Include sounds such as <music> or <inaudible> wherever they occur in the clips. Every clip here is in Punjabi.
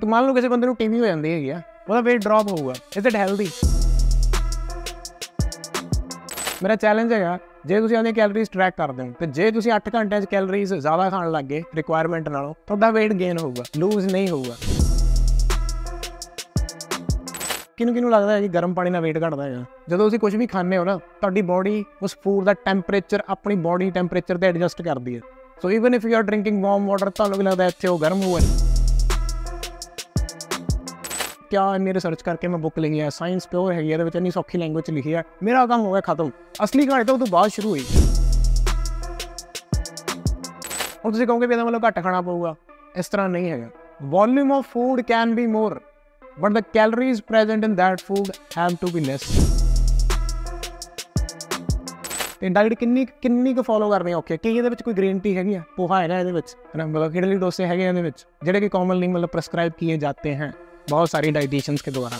ਤੇ ਮੰਨ ਲਓ ਕਿਸੇ ਬੰਦੇ ਨੂੰ ਟੀਵੀ ਹੋ ਜਾਂਦੀ ਹੈਗੀ ਆ ਉਹਦਾ weight drop ਹੋਊਗਾ ਇਸ ਇਟ ਹੈਲਦੀ ਮੇਰਾ ਚੈਲੰਜ ਹੈਗਾ ਜੇ ਤੁਸੀਂ ਆਪਣੇ ਕੈਲਰੀਜ਼ ਟਰੈਕ ਕਰਦੇ ਹੋ ਤੇ ਜੇ ਤੁਸੀਂ 8 ਘੰਟਿਆਂ 'ਚ ਕੈਲਰੀਜ਼ ਜ਼ਿਆਦਾ ਖਾਣ ਲੱਗੇ ਰਿਕੁਆਇਰਮੈਂਟ ਨਾਲੋਂ ਤੁਹਾਡਾ weight gain ਹੋਊਗਾ ਲੂਜ਼ ਨਹੀਂ ਹੋਊਗਾ ਕਿਨੂੰ ਕਿਨੂੰ ਲੱਗਦਾ ਹੈ ਕਿ ਗਰਮ ਪਾਣੀ ਨਾਲ weight ਘਟਦਾ ਹੈ ਜਦੋਂ ਤੁਸੀਂ ਕੁਝ ਵੀ ਖਾਂਦੇ ਹੋ ਨਾ ਤੁਹਾਡੀ ਬਾਡੀ ਉਸ ਫੂਡ ਦਾ ਟੈਂਪਰੇਚਰ ਆਪਣੀ ਬਾਡੀ ਟੈਂਪਰੇਚਰ ਤੇ ਐਡਜਸਟ ਕਰਦੀ ਹੈ so even if you are drinking warm water ਤਾਂ ਲੱਗਦਾ ਹੈ ਇੱਥੇ ਉਹ ਗਰਮ ਹੋਊਗਾ ਕਿਆ ਮੇਰੇ ਰਿਸਰਚ ਕਰਕੇ ਮੈਂ ਬੁੱਕ ਲਈ ਹੈ ਸਾਇੰਸ ਪਿਓਰ ਹੈਗੀ ਇਹਦੇ ਵਿੱਚ ਇੰਨੀ ਸੌਖੀ ਲੈਂਗੁਏਜ ਲਿਖੀ ਹੈ ਮੇਰਾ ਕੰਮ ਹੋ ਗਿਆ ਖਤਮ ਅਸਲੀ ਗੱਲ ਤਾਂ ਉਦੋਂ ਬਾਅਦ ਸ਼ੁਰੂ ਹੋਈ ਹੁਣ ਤੁਸੀਂ ਕਹੋਗੇ ਵੀ ਇਹਦਾ ਮਤਲਬ ਘੱਟ ਖਾਣਾ ਪਊਗਾ ਇਸ ਤਰ੍ਹਾਂ ਨਹੀਂ ਹੈਗਾ volume of food can be more but the calories present in that food have to be less ਤੇ ਡਾਈਟ ਕਿੰਨੀ ਕਿੰਨੀ ਕੁ ਫੋਲੋ ਕਰਨੀ ਓਕੇ ਕਿ ਇਹਦੇ ਵਿੱਚ ਕੋਈ ਗ੍ਰੀਨ ਟੀ ਹੈਗੀ ਆ ਪੋਹਾ ਹੈਗਾ ਇਹਦੇ ਵਿੱਚ ਮਤਲਬ ਕਿਹੜੇ ਲਈ ਡੋਸੇ ਹੈਗੇ ਇਹਦੇ ਵਿੱਚ ਜਿਹੜੇ ਕਿ ਕਾਮਨਲੀ ਮਤਲਬ ਪ੍ਰੈਸਕ੍ਰਾਈਬ ਕੀਏ ਜਾਂਦੇ ਹਨ ਬਹੁਤ ਸਾਰੀ ਡਾਈਟੀਸ਼ੀਅਨਸ ਕੇ ਦੁਆਰਾ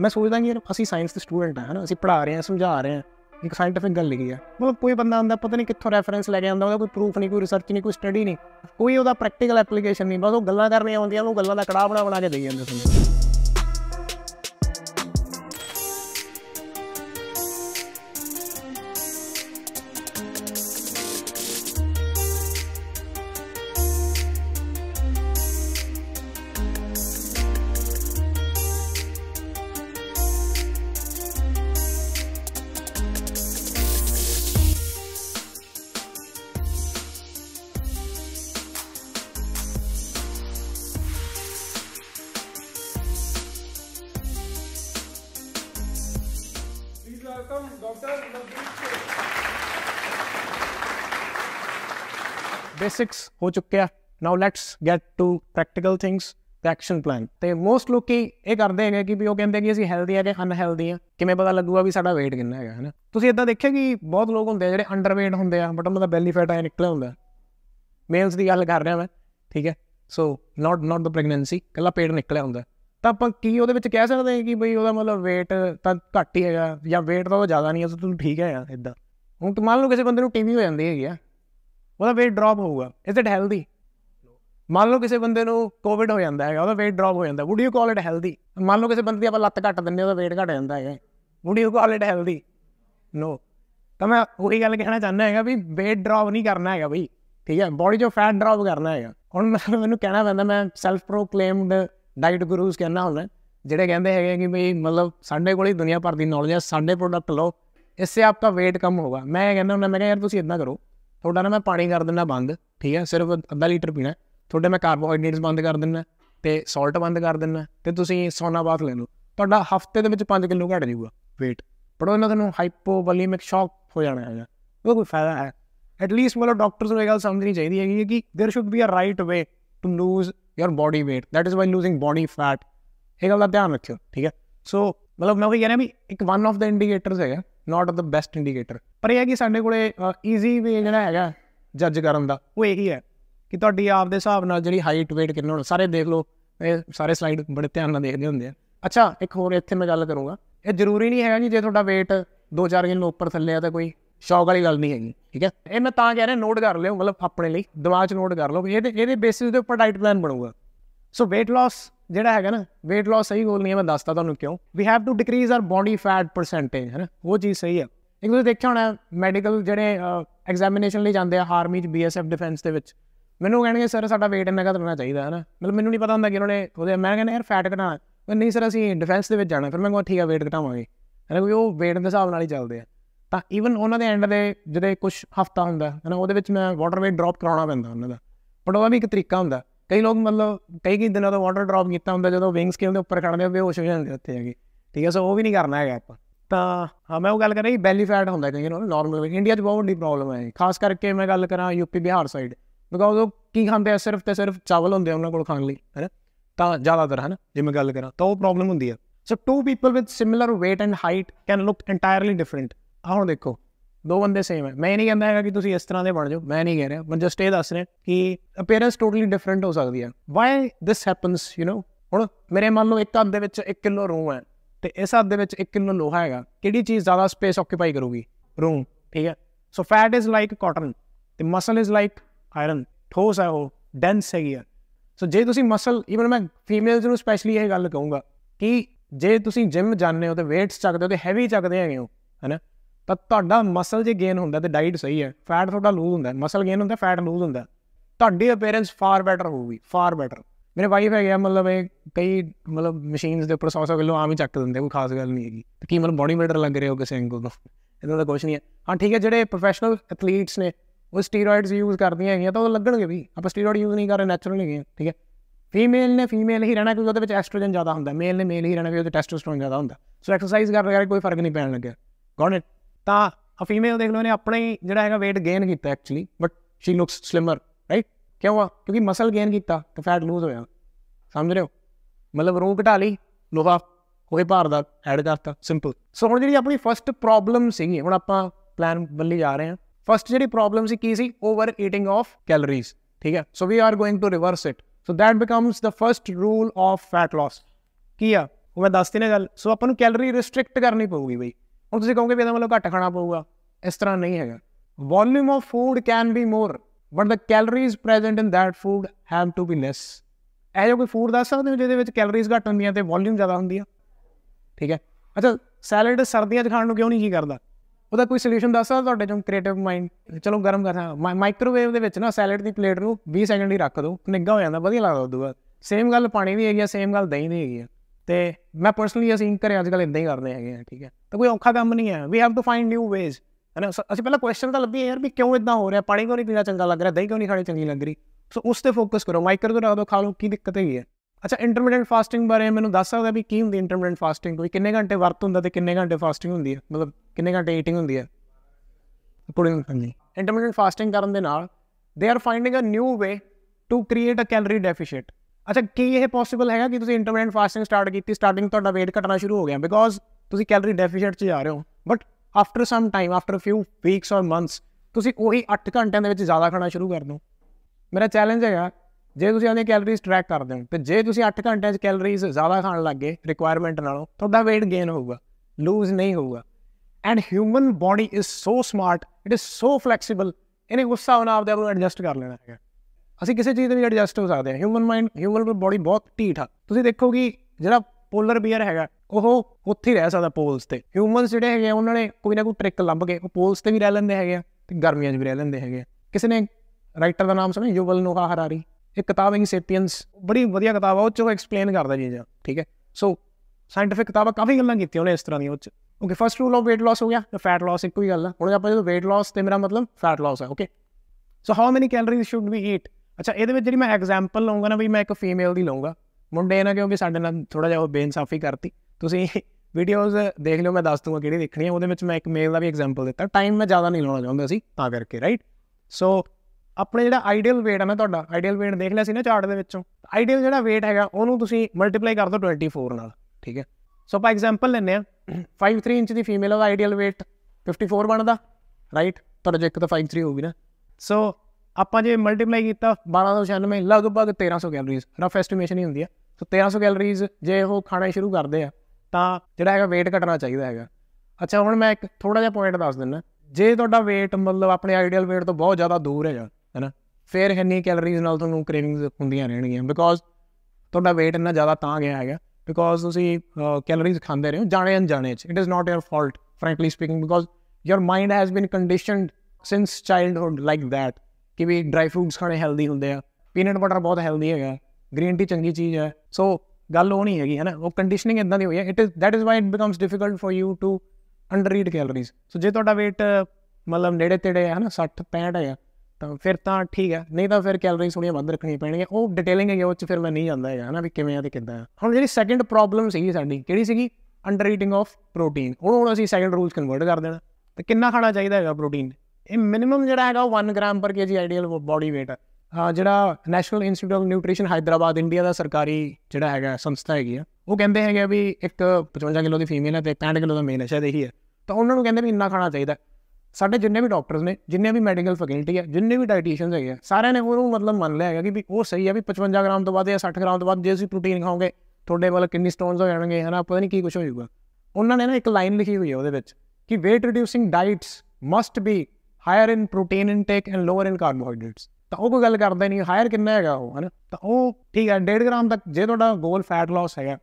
ਮੈਂ ਸੋਚਦਾ ਕਿ ਅਸੀਂ ਸਾਇੰਸ ਦੇ ਸਟੂਡੈਂਟ ਆ ਹਨਾ ਅਸੀਂ ਪੜ੍ਹਾ ਰਹੇ ਆ ਸਮਝਾ ਰਹੇ ਆ ਇੱਕ ਸਾਇੰਟਿਫਿਕ ਗੱਲ ਲਿਖੀ ਆ ਮਤਲਬ ਕੋਈ ਬੰਦਾ ਆਂਦਾ ਪਤਾ ਨਹੀਂ ਕਿੱਥੋਂ ਰੈਫਰੈਂਸ ਲੈ ਕੇ ਆਉਂਦਾ ਉਹਦਾ ਕੋਈ ਪ੍ਰੂਫ ਨਹੀਂ ਕੋਈ ਰਿਸਰਚ ਨਹੀਂ ਕੋਈ ਸਟੱਡੀ ਨਹੀਂ ਕੋਈ ਉਹਦਾ ਪ੍ਰੈਕਟੀਕਲ ਐਪਲੀਕੇਸ਼ਨ ਨਹੀਂ ਬਸ ਉਹ ਗੱਲਾਂ ਕਰਨੇ ਆਉਂਦੀਆਂ ਉਹਨੂੰ ਗੱਲਾਂ ਦਾ ਕੜਾ ਬਣਾ ਬਣਾ ਕੇ ਦੇਈ ਜਾਂਦੇ ਸਾਨੂੰ ਬੇਸਿਕਸ ਹੋ ਚੁੱਕਿਆ now let's get to practical things action plan ਤੇ ਮੋਸਟ ਲੋਕੀ ਇਹ ਕਰਦੇ ਹੈਗੇ ਕਿ ਵੀ ਉਹ ਕਹਿੰਦੇ ਕਿ ਅਸੀਂ ਹੈਲਦੀ ਆ ਕਿ ਅਨਹੈਲਦੀ ਆ ਕਿਵੇਂ ਪਤਾ ਲੱਗੂਗਾ ਵੀ ਸਾਡਾ weight ਕਿੰਨਾ ਹੈਗਾ ਹਨਾ ਤੁਸੀਂ ਇਦਾਂ ਦੇਖਿਆ ਕਿ ਬਹੁਤ ਲੋਕ ਹੁੰਦੇ ਆ ਜਿਹੜੇ ਅੰਡਰਵੇਟ weight ਹੁੰਦੇ ਆ ਬਟ ਉਹਨਾਂ ਦਾ ਬੈਲੀ ਫੈਟ ਆਇਆ ਨਿਕਲਿਆ ਹੁੰਦਾ ਮੇਲਸ ਦੀ ਗੱਲ ਕਰ ਰਿਹਾ ਮੈਂ ਠੀਕ ਹੈ ਸੋ ਨਾਟ ਨਾਟ ਦ ਪ੍ਰੈਗਨੈਂਸੀ ਕੱਲਾ ਪੇਟ ਨਿਕਲਿਆ ਹੁੰਦਾ ਤਾਂ ਆਪਾਂ ਕੀ ਉਹਦੇ ਵਿੱਚ ਕਹਿ ਸਕਦੇ ਹਾਂ ਕਿ ਬਈ ਉਹਦਾ ਮਤਲਬ weight ਤਾਂ ਘੱਟ ਹੀ ਹੈਗਾ ਜਾਂ weight ਤਾਂ ਉਹ ਜ਼ਿਆਦਾ ਨਹੀਂ ਹੈ ਸੋ ਤੁਹਾਨੂੰ ਠੀਕ ਹੈ ਯਾਰ ਇਦਾਂ ਹੁਣ ਮੰਨ ਲਓ ਕਿਸੇ ਬੰਦੇ ਨੂੰ ਟੀਵੀ ਹੋ ਜਾਂਦੀ ਹੈਗੀ ਆ ਉਹਦਾ weight drop ਹੋਊਗਾ ਇਜ਼ ਇਟ ਹੈਲਦੀ ਮੰਨ ਲਓ ਕਿਸੇ ਬੰਦੇ ਨੂੰ ਕੋਵਿਡ ਹੋ ਜਾਂਦਾ ਹੈਗਾ ਉਹਦਾ weight drop ਹੋ ਜਾਂਦਾ would you call it healthy ਮੰਨ ਲਓ ਕਿਸੇ ਬੰਦੇ ਦੀ ਆਪਾਂ ਲੱਤ ਘੱਟ ਦਿੰਨੇ ਉਹਦਾ weight ਘਟ ਜਾਂਦਾ ਹੈਗਾ would you call it healthy no ਤਾਂ ਮੈਂ ਉਹੀ ਗੱਲ ਕਹਿਣਾ ਚਾਹੁੰਦਾ ਹੈਗਾ ਵੀ weight drop ਨਹੀਂ ਕਰਨਾ ਹੈਗਾ ਬਈ ਠੀਕ ਹੈ ਬਾਡੀ ਜੋ ਫੈਟ ਡ੍ਰੌਪ ਕਰਨਾ ਹੈਗਾ ਹੁਣ ਮੈਨੂੰ ਕਹਿਣਾ ਪੈਂਦਾ ਮੈਂ ਸੈਲਫ ਪ੍ਰੋਕਲੇਮਡ ਡਾਈਟ ਗੁਰੂਸ ਕਹਿਣਾ ਹੁੰਦਾ ਜਿਹੜੇ ਕਹਿੰਦੇ ਹੈਗੇ ਕਿ ਬਈ ਮਤਲਬ ਸਾਡੇ ਕੋਲ ਹੀ ਦੁਨੀਆ ਭਰ ਦੀ ਨੌਲੇਜ ਹੈ ਸਾਡੇ ਪ੍ਰੋਡਕਟ ਲਓ ਇਸ ਸੇ ਆਪਕਾ weight ਕਮ ਹੋਗਾ ਮੈਂ ਕਹਿੰਦਾ ਹੁੰਦਾ ਮੈਂ ਕਹਿੰਦਾ ਯਾਰ ਤੁਸੀਂ ਇਦਾਂ ਕਰੋ ਤੁਹਾਡਾ ਨਾ ਮੈਂ ਪਾਣੀ ਕਰ ਦਿੰਦਾ ਬੰਦ ਠੀਕ ਹੈ ਸਿਰਫ ਅੱਧਾ ਲੀਟਰ ਪੀਣਾ ਤੁਹਾਡੇ ਮੈਂ ਕਾਰਬੋਹਾਈਡਰੇਟਸ ਬੰਦ ਕਰ ਦਿੰਦਾ ਤੇ ਸਾਲਟ ਬੰਦ ਕਰ ਦਿੰਦਾ ਤੇ ਤੁਸੀਂ ਸੋਨਾ ਬਾਤ ਲੈ ਲਓ ਤੁਹਾਡਾ ਹਫਤੇ ਦੇ ਵਿੱਚ 5 ਕਿਲੋ ਘਟ ਜਾਊਗਾ weight ਪਰ ਉਹਨਾਂ ਤੁਹਾਨੂੰ ਹਾਈਪੋਵੋਲੀਮਿਕ ਸ਼ੌਕ ਹੋ ਜਾਣਾ ਹੈਗਾ ਉਹ ਕੋਈ ਫਾਇਦਾ ਹੈ ਐਟ ਲੀਸਟ ਮਤਲਬ ਡਾਕਟਰਸ ਨੂੰ ਇਹ ਗੱਲ ਸਮਝਣੀ ਚਾਹੀਦੀ ਹੈਗੀ ਕਿ there should be a right way to lose your body weight that is by losing body fat ਇਹ ਗੱਲ ਦਾ ਧਿਆਨ ਰੱਖਿਓ ਠੀਕ ਹੈ ਸੋ ਮਤਲਬ ਮੈਂ ਉਹ ਕਹਿ ਰਿਹਾ ਵੀ ਇੱਕ ਵਨ ਆਫ ਦਾ ਇੰਡੀਕੇਟਰਸ ਹੈਗਾ not of the best indicator ਪਰ ਇਹ ਹੈ ਕਿ ਸਾਡੇ ਕੋਲੇ ਈਜ਼ੀ ਵੇ ਜਿਹੜਾ ਹੈਗਾ ਜੱਜ ਕਰਨ ਦਾ ਉਹ ਇਹੀ ਹੈ ਕਿ ਤੁਹਾਡੀ ਆਪ ਦੇ ਹਿਸਾਬ ਨਾਲ ਜਿਹੜੀ ਹਾਈਟ weight ਕਿੰਨਾ ਹੋਣਾ ਸਾਰੇ ਦੇਖ ਲਓ ਇਹ ਸਾਰੇ ਸਲਾਈਡ ਬੜੇ ਧਿਆਨ ਨਾਲ ਦੇਖਦੇ ਹੁੰਦੇ ਆ ਅੱਛਾ ਇੱਕ ਹੋਰ ਇੱਥੇ ਮੈਂ ਗੱਲ ਕਰੂੰਗਾ ਇਹ ਜ਼ਰੂਰੀ ਨਹੀਂ ਹੈਗਾ ਜੀ ਜੇ ਤੁਹਾਡਾ weight 2-4 ਕਿਲੋ ਉੱਪਰ ਥੱਲੇ ਆ ਤਾਂ ਕੋਈ ਸ਼ੌਕ ਵਾਲੀ ਗੱਲ ਨਹੀਂ ਹੈਗੀ ਠੀਕ ਹੈ ਇਹ ਮੈਂ ਤਾਂ ਕਹਿ ਰਿਹਾ ਨੋਟ ਕਰ ਲਿਓ ਮਤਲਬ ਆਪਣੇ ਲਈ ਦਿਮਾਗ 'ਚ ਨੋਟ ਕਰ ਲਓ ਇਹਦੇ ਇਹਦੇ ਬੇਸਿਸ ਦੇ ਉੱਪਰ ਡਾਈਟ ਪਲਾਨ ਬਣੂਗਾ ਸੋ weight loss ਜਿਹੜਾ ਹੈਗਾ ਨਾ weight loss ਸਹੀ ਗੋਲ ਨਹੀਂ ਹੈ ਮੈਂ ਦੱਸਦਾ ਤੁਹਾਨੂੰ ਕਿਉਂ we have to decrease our body fat percentage ਹੈ ਨਾ ਉਹ ਚੀਜ਼ ਸਹੀ ਹੈ ਇੱਕ ਤੁਸੀਂ ਦੇਖਿਆ ਹੋਣਾ ਮੈਡੀਕਲ ਜਿਹੜੇ ਐਗਜ਼ਾਮੀਨੇਸ਼ਨ ਲਈ ਜਾਂਦੇ ਆ ਆਰਮੀ ਚ ਬੀਐਸਐਫ ਡਿਫੈਂਸ ਦੇ ਵਿੱਚ ਮੈਨੂੰ ਕਹਿੰਦੇ ਸਰ ਸਾਡਾ weight ਇੰਨਾ ਘਟਣਾ ਚਾਹੀਦਾ ਹੈ ਨਾ ਮਤਲਬ ਮੈਨੂੰ ਨਹੀਂ ਪਤਾ ਹੁੰਦਾ ਕਿ ਉਹਨਾਂ ਨੇ ਉਹਦੇ ਮੈਂ ਕਹਿੰਦਾ ਯਾਰ ਫੈਟ ਘਟਾਣਾ ਉਹ ਨਹੀਂ ਸਰ ਅਸੀਂ ਡਿਫੈਂਸ ਦੇ ਵਿੱਚ ਜਾਣਾ ਫਿਰ ਮੈਂ ਕਹਾਂ ਠੀਕ ਆ weight ਘਟਾਵਾਂਗੇ ਹੈ ਨਾ ਉਹ weight ਦੇ ਹਿਸਾਬ ਨਾਲ ਹੀ ਚੱਲਦੇ ਆ ਤਾਂ ਈਵਨ ਉਹਨਾਂ ਦੇ ਐਂਡ ਦੇ ਜਿਹੜੇ ਕੁਝ ਹਫਤਾ ਹੁੰਦਾ ਹੈ ਨਾ ਉਹਦੇ ਵਿੱਚ ਮੈਂ ਵਾਟਰ weight ਡ੍ਰੌਪ ਕਰਾਉਣਾ ਪੈਂਦਾ ਉਹਨਾਂ ਦਾ ਪਰ ਉਹਦਾ ਵੀ ਇੱਕ ਤਰੀਕਾ ਹੁੰਦਾ ਕਈ ਲੋਕ ਮਤਲਬ ਕਈ ਕਈ ਦਿਨਾਂ ਤੋਂ ਵਾਟਰ ਡ੍ਰੌਪ ਕੀਤਾ ਹੁੰਦਾ ਜਦੋਂ ਵਿੰਗ ਸਕੇਲ ਦੇ ਉੱਪਰ ਖੜਦੇ ਹੋਵੇ ਹੋਸ਼ ਹੋ ਜਾਂਦੇ ਉੱਥੇ ਹੈਗੇ ਠੀਕ ਹੈ ਸੋ ਉਹ ਵੀ ਨਹੀਂ ਕਰਨਾ ਹੈਗਾ ਆਪਾਂ ਤਾਂ ਹਾਂ ਮੈਂ ਉਹ ਗੱਲ ਕਰ ਰਿਹਾ ਬੈਲੀ ਫੈਟ ਹੁੰਦਾ ਕਈ ਨੂੰ ਨਾਰਮਲ ਇੰਡੀਆ 'ਚ ਬਹੁਤ ਵੱਡੀ ਪ੍ਰੋਬਲਮ ਹੈ ਖਾਸ ਕਰਕੇ ਮੈਂ ਗੱਲ ਕਰਾਂ ਯੂਪੀ ਬਿਹਾਰ ਸਾਈਡ ਬਿਕਾਜ਼ ਉਹ ਕੀ ਖਾਂਦੇ ਆ ਸਿਰਫ ਤੇ ਸਿਰਫ ਚਾਵਲ ਹੁੰਦੇ ਉਹਨਾਂ ਕੋਲ ਖਾਣ ਲਈ ਹੈ ਤਾਂ ਜ਼ਿਆਦਾਤਰ ਹਨ ਜੇ ਮੈਂ ਗੱਲ ਕਰਾਂ ਤਾਂ ਉਹ ਪ੍ਰੋਬਲਮ ਹੁੰਦੀ ਹੈ so two people with similar weight and height can look entirely different ਆਹ ਹੁਣ ਦੇਖੋ ਦੋ ਬੰਦੇ ਸੇਮ ਹੈ ਮੈਂ ਨਹੀਂ ਕਹਿੰਦਾ ਹੈਗਾ ਕਿ ਤੁਸੀਂ ਇਸ ਤਰ੍ਹਾਂ ਦੇ ਬਣ ਜਾਓ ਮੈਂ ਨਹੀਂ ਕਹਿ ਰਿਹਾ ਮੈਂ ਜਸਟ ਇਹ ਦੱਸ ਰਿਹਾ ਕਿ ਅਪੀਅਰੈਂਸ ਟੋਟਲੀ ਡਿਫਰੈਂਟ ਹੋ ਸਕਦੀ ਹੈ why this happens you know ਹੁਣ ਮੇਰੇ ਮਨ ਨੂੰ ਇੱਕ ਹੱਥ ਦੇ ਵਿੱਚ 1 ਕਿਲੋ ਰੂਹ ਹੈ ਤੇ ਇਸ ਹੱਥ ਦੇ ਵਿੱਚ 1 ਕਿਲੋ ਲੋਹਾ ਹੈਗਾ ਕਿਹੜੀ ਚੀਜ਼ ਜ਼ਿਆਦਾ ਸਪੇਸ ਆਕਿਪਾਈ ਕਰੂਗੀ ਰੂਹ ਠੀਕ ਹੈ so fat is like cotton ਤੇ ਮਸਲ ਇਜ਼ ਲਾਈਕ ਆਇਰਨ ਠੋਸ ਹੈ ਉਹ ਡੈਂਸ ਹੈਗੀ ਆ ਸੋ ਜੇ ਤੁਸੀਂ ਮਸਲ ਇਵਨ ਮੈਂ ਫੀਮੇਲਸ ਨੂੰ ਸਪੈਸ਼ਲੀ ਇਹ ਗੱਲ ਕਹੂੰਗਾ ਕਿ ਜੇ ਤੁਸੀਂ ਜਿਮ ਜਾਂਦੇ ਹੋ ਤੇ weights ਚੱਕਦੇ ਹੋ ਤੇ ਹੈਵੀ ਚੱਕਦੇ ਹੈਗੇ ਹੋ ਹੈਨਾ ਤਾਂ ਤੁਹਾਡਾ ਮਸਲ ਜੇ ਗੇਨ ਹੁੰਦਾ ਤੇ ਡਾਈਟ ਸਹੀ ਹੈ ਫੈਟ ਤੁਹਾਡਾ ਲੂਜ਼ ਹੁੰਦਾ ਮਸਲ ਗੇਨ ਹੁੰਦਾ ਫੈਟ ਲੂਜ਼ ਹੁੰਦਾ ਤੁਹਾਡੀ ਅਪੀਅਰੈਂਸ ਫਾਰ ਬੈਟਰ ਹੋਊਗੀ ਫਾਰ ਬੈਟਰ ਮੇਰੇ ਵਾਈਫ ਹੈਗੇ ਮਤਲਬ ਇਹ ਕਈ ਮਤਲਬ ਮਸ਼ੀਨਸ ਦੇ ਉੱਪਰ 100-100 ਕਿਲੋ ਆਮ ਹੀ ਚੱਕ ਦਿੰਦੇ ਕੋਈ ਖਾਸ ਗੱਲ ਨਹੀਂ ਹੈਗੀ ਤੇ ਕੀ ਮਤਲਬ ਬੋਡੀ ਬਿਲਡਰ ਲੱਗ ਰਹੇ ਹੋ ਕਿਸੇ ਨੂੰ ਇਹਦਾ ਤਾਂ ਕੁਝ ਨਹੀਂ ਹੈ ਹਾਂ ਠੀਕ ਹੈ ਜਿਹੜੇ ਪ੍ਰੋਫੈਸ਼ਨਲ ਐਥਲੀਟਸ ਨੇ ਉਹ ਸਟੀਰੋਇਡਸ ਯੂਜ਼ ਕਰਦੀਆਂ ਹੈਗੀਆਂ ਤਾਂ ਉਹ ਲੱਗਣਗੇ ਵੀ ਆਪਾਂ ਸਟੀਰੋਇਡ ਯੂਜ਼ ਨਹੀਂ ਕਰ ਰਹੇ ਨੈਚੁਰਲ ਹੈਗੇ ਠੀਕ ਹੈ ਫੀਮੇਲ ਨੇ ਫੀਮੇਲ ਹੀ ਰਹਿਣਾ ਕਿਉਂਕਿ ਉਹਦੇ ਵਿੱਚ ਐਸਟ੍ਰੋਜਨ ਜ਼ਿਆਦਾ ਹੁੰਦਾ ਮੇਲ ਨੇ ਮੇਲ ਹੀ ਰਹਿਣਾ ਕਿਉਂਕਿ ਉਹਦੇ ਟੈਸਟੋਸਟਰੋਨ ਜ਼ਿਆਦਾ ਹੁੰਦਾ ਸੋ ਐਕਸਰਸਾਈਜ਼ ਕਰਨ ਕਰਕੇ ਕੋਈ ਫਰਕ ਨਹੀਂ ਪੈਣ ਲੱਗਿਆ ਗੋਟ ਇਟ ਤਾਂ ਆ ਫੀਮੇਲ ਦੇਖ ਲਓ ਨੇ ਆਪਣੇ ਜਿਹੜਾ ਹੈਗਾ weight gain ਕੀਤਾ actually but she looks slimmer right ਕਿਉਂ ਆ ਕਿਉਂਕਿ ਮਸਲ ਗੇਨ ਕੀਤਾ ਤੇ ਫੈਟ ਲੂਜ਼ ਹੋਇਆ ਸਮਝ ਰਹੇ ਹੋ ਮਤਲਬ ਰੋਗ ਘਟਾ ਲਈ ਲੋਹਾ ਹੋਏ ਭਾਰ ਦਾ ਐਡ ਕਰਤਾ ਸਿੰਪਲ ਸੋ ਹੁਣ ਜਿਹੜੀ ਆਪਣੀ ਫਰਸਟ ਪ੍ਰੋਬਲਮ ਸੀਗੀ ਹੁਣ ਆਪਾਂ ਪਲਾਨ ਬੱਲੀ ਜਾ ਰਹੇ ਹਾਂ ਫਰਸਟ ਜਿਹੜੀ ਪ੍ਰੋਬਲਮ ਸੀ ਕੀ ਸੀ ਓਵਰ ਈਟਿੰਗ ਆਫ ਕੈਲਰੀਜ਼ ਠੀਕ ਹੈ so we are going to reverse it so that becomes the first rule of fat loss ਕੀ ਆ ਉਹ ਮੈਂ ਦੱਸਦੀ ਨਾ ਗੱਲ ਸੋ ਆਪਾਂ ਨੂੰ ਕੈਲਰੀ ਰਿਸਟ੍ਰਿਕਟ ਕਰਨੀ ਪਊਗੀ ਬਈ ਉਹ ਤੁਸੀਂ ਕਹੋਗੇ ਵੀ ਇਹਦਾ ਮਤਲਬ ਘੱਟ ਖਾਣਾ ਪਊਗਾ ਇਸ ਤਰ੍ਹਾਂ ਨਹੀਂ ਹੈਗਾ volume of food can be more but the calories present in that food have to be less ਇਹ ਜੋ ਕੋਈ ਫੂਡ ਦੱਸ ਸਕਦੇ ਹੋ ਜਿਹਦੇ ਵਿੱਚ ਕੈਲਰੀਜ਼ ਘੱਟ ਹੁੰਦੀਆਂ ਤੇ ਵੋਲਿਊਮ ਜ਼ਿਆਦਾ ਹੁੰਦੀ ਆ ਠੀਕ ਹੈ ਅੱਛਾ ਸੈਲਡ ਸਰਦੀਆਂ 'ਚ ਖਾਣ ਨੂੰ ਕਿਉਂ ਨਹੀਂ ਜੀ ਕਰਦਾ ਉਹਦਾ ਕੋਈ ਸੋਲੂਸ਼ਨ ਦੱਸ ਸਕਦਾ ਤੁਹਾਡੇ ਚੋਂ ਕ੍ਰੀਏਟਿਵ ਮਾਈਂਡ ਚਲੋ ਗਰਮ ਕਰਨਾ ਮਾਈਕ੍ਰੋਵੇਵ ਦੇ ਵਿੱਚ ਨਾ ਸੈਲਡ ਦੀ ਪਲੇਟ ਨੂੰ 20 ਸੈਕਿੰਡ ਹੀ ਰੱਖ ਦਿਓ ਨਿੱਗਾ ਹੋ ਜਾਂਦਾ ਵਧੀਆ ਲੱਗਦਾ ਉਦੋਂ ਬਾਅਦ ਸੇਮ ਗੱਲ ਪਾਣੀ ਦੀ ਹੈਗੀ ਆ ਸੇਮ ਗੱਲ ਦਹੀਂ ਦੀ ਹੈਗੀ ਆ ਤੇ ਮੈਂ ਪਰਸਨਲੀ ਅਸੀਂ ਘਰੇ ਅੱਜ ਕੱਲ ਇਦਾਂ ਹੀ ਕਰਦੇ ਹੈਗੇ ਆ ਠੀਕ ਹੈ ਤਾਂ ਕੋਈ ਔਖਾ ਕੰਮ ਨਹੀਂ ਹੈ we have to find new ways ਹਨਾ ਅਸੀਂ ਪਹਿਲਾਂ ਕੁਐਸਚਨ ਤਾਂ ਲੱਭੀਏ ਯਾਰ ਵੀ ਕਿਉਂ ਇਦਾਂ ਹੋ ਰਿਹਾ ਪਾਣੀ ਕਿਉਂ ਨਹੀਂ ਪੀਣਾ ਚੰਗਾ ਲੱਗ ਰਿਹਾ ਦਹੀਂ ਕਿਉਂ ਨਹੀਂ ਖਾਣੀ ਚੰਗੀ ਲੱਗ ਰਹੀ ਸੋ ਉਸ ਤੇ ਫੋਕਸ ਕਰੋ ਮਾਈਕਰ ਤੋਂ ਰਾਦੋ ਖਾ ਲਓ ਕੀ ਦਿੱਕਤ ਹੈਗੀ ਹੈ ਅੱਛਾ ਇੰਟਰਮੀਡੀਅੰਟ ਫਾਸਟਿੰਗ ਬਾਰੇ ਮੈਨੂੰ ਦੱਸ ਸਕਦਾ ਵੀ ਕੀ ਹੁੰਦੀ ਇੰਟਰਮੀਡੀਅੰਟ ਫਾਸਟਿੰਗ ਕੋਈ ਕਿੰਨੇ ਘੰਟੇ ਵਰਤ ਹੁੰਦਾ ਤੇ ਕਿੰਨੇ ਘੰਟੇ ਫਾਸਟਿੰਗ ਹੁੰਦੀ ਹੈ ਮਤਲਬ ਕਿੰਨੇ ਘੰਟੇ ਈਟਿੰਗ ਹੁੰਦੀ ਹੈ ਨਹੀਂ ਹਾਂਜੀ ਇੰਟਰਮੀਡੀਅੰਟ ਫਾਸਟਿੰਗ ਕਰਨ ਦੇ ਨਾਲ they are finding a new way to create a calorie deficit ਅੱਛਾ ਕੀ ਇਹ ਪੋਸੀਬਲ ਹੈਗਾ ਕਿ ਤੁਸੀਂ ਇੰਟਰਮੀਡੀਅਟ ਫਾਸਟਿੰਗ ਸਟਾਰਟ ਕੀਤੀ ਸਟਾਰਟਿੰਗ ਤੁਹਾਡਾ weight ਘਟਣਾ ਸ਼ੁਰੂ ਹੋ ਗਿਆ ਬਿਕੋਜ਼ ਤੁਸੀਂ ਕੈਲਰੀ ਡੈਫੀਸ਼ੀਟ 'ਚ ਜਾ ਰਹੇ ਹੋ but after some time after few weeks or months ਤੁਸੀਂ ਉਹੀ 8 ਘੰਟਿਆਂ ਦੇ ਵਿੱਚ ਜ਼ਿਆਦਾ ਖਾਣਾ ਸ਼ੁਰੂ ਕਰ ਦੋ ਮੇਰਾ ਚੈਲੰਜ ਹੈਗਾ ਜੇ ਤੁਸੀਂ ਆਪਣੀ ਕੈਲਰੀਜ਼ ਟਰੈਕ ਕਰਦੇ ਹੋ ਤੇ ਜੇ ਤੁਸੀਂ 8 ਘੰਟਿਆਂ 'ਚ ਕੈਲਰੀਜ਼ ਜ਼ਿਆਦਾ ਖਾਣ ਲੱਗੇ ਰਿਕੁਆਇਰਮੈਂਟ ਨਾਲੋਂ ਤੁਹਾਡਾ weight gain ਹੋਊਗਾ ਲੂਜ਼ ਨਹੀਂ ਹੋਊਗਾ and human body is so smart it is so flexible ਇਹਨੇ ਗੁੱਸਾ ਹੋਣਾ ਆਪਦੇ ਆਪ ਨੂੰ ਐਡਜਸਟ ਕਰ ਲੈਣਾ ਹੈਗਾ ਅਸੀਂ ਕਿਸੇ ਚੀਜ਼ ਦੇ ਵੀ ਐਡਜਸਟ ਹੋ ਸਕਦੇ ਹਾਂ ਹਿਊਮਨ ਮਾਈਂਡ ਹਿਊਮਨ ਬੋਡੀ ਬਹੁਤ ਢੀਠ ਆ ਤੁਸੀਂ ਦੇਖੋ ਕਿ ਜਿਹੜਾ ਪੋਲਰ ਬੀਅਰ ਹੈਗਾ ਉਹ ਉੱਥੇ ਰਹਿ ਸਕਦਾ ਪੋਲਸ ਤੇ ਹਿਊਮਨਸ ਜਿਹੜੇ ਹੈਗੇ ਉਹਨਾਂ ਨੇ ਕੋਈ ਨਾ ਕੋਈ ਟ੍ਰਿਕ ਲੱਭ ਕੇ ਉਹ ਪੋਲਸ ਤੇ ਵੀ ਰਹਿ ਲੈਂਦੇ ਹੈਗੇ ਤੇ ਗਰਮੀਆਂ 'ਚ ਵੀ ਰਹਿ ਲੈਂਦੇ ਹੈਗੇ ਕਿਸੇ ਨੇ ਰਾਈਟਰ ਦਾ ਨਾਮ ਸੁਣਿਆ ਯੂਵਲ ਨੋਹਾ ਹਰਾਰੀ ਇੱਕ ਕਿਤਾਬ ਹੈ ਸੇਪੀਅਨਸ ਬੜੀ ਵਧੀਆ ਕਿਤਾਬ ਆ ਉਹ ਚ ਉਹ ਐਕਸਪਲੇਨ ਕਰਦਾ ਚੀਜ਼ਾਂ ਠੀਕ ਹੈ ਸੋ ਸਾਇੰਟਿਫਿਕ ਕਿਤਾਬਾਂ ਕਾਫੀ ਗੱਲਾਂ ਕੀਤੀਆਂ ਉਹਨੇ ਇਸ ਤਰ੍ਹਾਂ ਦੀਆਂ ਉਹ ਚ okay first rule of weight loss ਹੋ ਗਿਆ ਤੇ fat loss ਇੱਕੋ ਹੀ ਗੱਲ ਆ ਹੁਣ ਆਪਾਂ ਜਦੋਂ weight loss ਤੇ ਮੇਰਾ ਮਤਲਬ fat loss ਆ okay so how many calories should we eat ਅੱਛਾ ਇਹਦੇ ਵਿੱਚ ਜਿਹੜੀ ਮੈਂ ਐਗਜ਼ਾਮਪਲ ਲਵਾਂਗਾ ਨਾ ਵੀ ਮੈਂ ਇੱਕ ਫੀਮੇਲ ਦੀ ਲਵਾਂਗਾ ਮੁੰਡੇ ਨਾ ਕਿਉਂਕਿ ਸਾਡੇ ਨਾਲ ਥੋੜਾ ਜਿਹਾ ਉਹ ਬੇਇਨਸਾਫੀ ਕਰਤੀ ਤੁਸੀਂ ਵੀਡੀਓਜ਼ ਦੇਖ ਲਿਓ ਮੈਂ ਦੱਸ ਦੂੰਗਾ ਕਿਹੜੀ ਦੇਖਣੀ ਹੈ ਉਹਦੇ ਵਿੱਚ ਮੈਂ ਇੱਕ ਮੇਲ ਦਾ ਵੀ ਐਗਜ਼ਾਮਪਲ ਦਿੱਤਾ ਟਾਈਮ ਮੈਂ ਜ਼ਿਆਦਾ ਨਹੀਂ ਲਾਉਣਾ ਚਾਹੁੰਦਾ ਸੀ ਤਾਂ ਕਰਕੇ ਰਾਈਟ ਸੋ ਆਪਣੇ ਜਿਹੜਾ ਆਈਡੀਅਲ weight ਹੈ ਨਾ ਤੁਹਾਡਾ ਆਈਡੀਅਲ weight ਦੇਖ ਲਿਆ ਸੀ ਨਾ ਚਾਰਟ ਦੇ ਵਿੱਚੋਂ ਆਈਡੀਅਲ ਜਿਹੜਾ weight ਹੈਗਾ ਉਹਨੂੰ ਤੁਸੀਂ ਮਲਟੀਪਲਾਈ ਕਰ ਦਿਓ 24 ਨਾਲ ਠੀਕ ਹੈ ਸੋ ਆਪਾਂ ਐਗਜ਼ਾਮਪਲ ਲੈਣੇ ਆ 53 ਇੰਚ ਦੀ ਫੀਮੇਲ ਦਾ ਆਈਡੀਅਲ weight 54 ਬਣਦਾ ਰਾਈਟ ਤੁਹਾਡਾ ਜੇ ਇੱਕ ਤਾਂ 53 ਹੋਊਗੀ ਨਾ ਸੋ ਆਪਾਂ ਜੇ ਮਲਟੀਪਲਾਈ ਕੀਤਾ 1296 ਲਗਭਗ 1300 ਕੈਲਰੀਜ਼ ਰਫ ਐਸਟੀਮੇਸ਼ਨ ਹੀ ਹੁੰਦੀ ਆ ਸੋ 1300 ਕੈਲਰੀਜ਼ ਜੇ ਉਹ ਖਾਣਾ ਸ਼ੁਰੂ ਕਰਦੇ ਆ ਤਾਂ ਜਿਹੜਾ ਹੈਗਾ weight ਘਟਣਾ ਚਾਹੀਦਾ ਹੈਗਾ ਅੱਛਾ ਹੁਣ ਮੈਂ ਇੱਕ ਥੋੜਾ ਜਿਹਾ ਪੁਆਇੰਟ ਦੱਸ ਦਿੰਨਾ ਜੇ ਤੁਹਾਡਾ weight ਮਤਲਬ ਆਪਣੇ ਆਈਡੀਅਲ weight ਤੋਂ ਬਹੁਤ ਜ਼ਿਆਦਾ ਦੂਰ ਹੈ ਜਾਂ ਹੈਨਾ ਫਿਰ ਇੰਨੀ ਕੈਲਰੀਜ਼ ਨਾਲ ਤੁਹਾਨੂੰ ਕ੍ਰੇਵਿੰਗਸ ਹੁੰਦੀਆਂ ਰਹਿਣਗੀਆਂ ਬਿਕੋਜ਼ ਤੁਹਾਡਾ weight ਇੰਨਾ ਜ਼ਿਆਦਾ ਤਾਂ ਗਿਆ ਹੈਗਾ ਬਿਕੋਜ਼ ਤੁਸੀਂ ਕੈਲਰੀਜ਼ ਖਾਂਦੇ ਰਹੇ ਹੋ ਜਾਣੇ ਅਣਜਾਣੇ ਚ it is not your fault frankly speaking because your mind has been conditioned since childhood like that ਕਿ ਵੀ ਡਰਾਈ ਫਰੂਟਸ ਖਾਣੇ ਹੈਲਦੀ ਹੁੰਦੇ ਆ ਪੀਨਟ ਬਟਰ ਬਹੁਤ ਹੈਲਦੀ ਹੈਗਾ ਗ੍ਰੀਨ ਟੀ ਚੰਗੀ ਚੀਜ਼ ਹੈ ਸੋ ਗੱਲ ਉਹ ਨਹੀਂ ਹੈਗੀ ਹੈ ਨਾ ਉਹ ਕੰਡੀਸ਼ਨਿੰਗ ਇਦਾਂ ਦੀ ਹੋਈ ਹੈ it is that is why it becomes difficult for you to under read calories so ਜੇ ਤੁਹਾਡਾ weight ਮਤਲਬ ਨੇੜੇ ਤੇੜੇ ਹੈ ਨਾ 60 65 ਹੈ ਤਾਂ ਫਿਰ ਤਾਂ ਠੀਕ ਹੈ ਨਹੀਂ ਤਾਂ ਫਿਰ ਕੈਲਰੀਜ਼ ਥੋੜੀਆਂ ਵੱਧ ਰੱਖਣੀਆਂ ਪੈਣਗੀਆਂ ਉਹ ਡਿਟੇਲਿੰਗ ਹੈ ਉਹ ਚ ਫਿਰ ਮੈਂ ਨਹੀਂ ਜਾਂਦਾ ਹੈਗਾ ਹਨਾ ਵੀ ਕਿਵੇਂ ਆ ਤੇ ਕਿੱਦਾਂ ਹੁਣ ਜਿਹੜੀ ਸੈਕੰਡ ਪ੍ਰੋਬਲਮ ਸੀਗੀ ਸਾਡੀ ਕਿਹੜੀ ਸੀਗੀ ਅੰਡਰ ਈਟਿੰਗ ਆਫ ਪ੍ਰੋਟੀਨ ਹੁਣ ਹੁਣ ਅਸੀਂ ਸੈਕੰਡ ਰੂਲਸ ਕਨਵਰਟ ਕਰ ਦੇਣਾ ਤੇ ਕਿੰਨਾ ਖਾਣਾ ਚਾਹੀਦਾ ਹੈਗਾ ਪ੍ਰੋਟੀਨ ਇਹ ਮਿਨਿਮਮ ਜਿਹੜਾ ਹੈਗਾ 1 gram per KG ideal body weight ਹੈ ਜਿਹੜਾ National Institute of Nutrition Hyderabad India ਦਾ ਸਰਕਾਰੀ ਜਿਹੜਾ ਹੈਗਾ ਸੰਸਥਾ ਹੈਗੀ ਆ ਉਹ ਕਹਿੰਦੇ ਹੈਗੇ ਵੀ ਇੱਕ 55 ਕਿਲੋ ਦੀ ਫੀਮੇਲ ਹੈ ਤੇ 65 ਕਿਲੋ ਦਾ ਮੇਲ ਹੈ ਸ਼ਾਇਦ ਇਹੀ ਹੈ ਤਾਂ ਉਹਨਾਂ ਨੂੰ ਕਹਿੰਦੇ ਵੀ ਇੰਨਾ ਖਾਣਾ ਚਾਹੀਦਾ ਸਾਡੇ ਜਿੰਨੇ ਵੀ ਡਾਕਟਰਸ ਨੇ ਜਿੰਨੇ ਵੀ ਮੈਡੀਕਲ ਫੈਕਲਟੀ ਹੈ ਜਿੰਨੇ ਵੀ ਡਾਈਟੀਸ਼ੀਅਨਸ ਹੈਗੇ ਸਾਰਿਆਂ ਨੇ ਉਹਨੂੰ ਮਤਲਬ ਮੰਨ ਲਿਆ ਹੈਗਾ ਕਿ ਵੀ ਉਹ ਸਹੀ ਹੈ ਵੀ 55 ਗ੍ਰਾਮ ਤੋਂ ਬਾਅਦ ਜਾਂ 60 ਗ੍ਰਾਮ ਤੋਂ ਬਾਅਦ ਜੇ ਤੁਸੀਂ ਪ੍ਰੋਟੀਨ ਖਾਓਗੇ ਤੁਹਾਡੇ ਵੱਲ ਕਿੰਨੀ ਸਟੋਨਸ ਹੋ ਜਾਣਗੇ ਹਨਾ ਪਤਾ ਨਹੀਂ ਕੀ ਕੁਝ ਜਾਊਗਾ ਉਹਨਾਂ ਨੇ ਨਾ ਇੱਕ ਲਾਈਨ ਲਿਖੀ ਹੋਈ ਹੈ ਉਹਦੇ ਵਿੱਚ ਕਿ weight reducing diets must be higher in protein intake and lower in carbohydrates ਤਾਂ ਉਹ ਕੋ ਗੱਲ ਕਰਦੇ ਨਹੀਂ ਹਾਇਰ ਕਿੰਨਾ ਹੈਗਾ ਉਹ ਹਨ ਤਾਂ ਉਹ ਠੀਕ ਹੈ 1.5 ਗ੍ਰਾਮ ਤੱਕ ਜੇ ਤੁਹਾਡਾ ਗੋਲ ਫੈਟ ਲਾਸ ਹੈਗਾ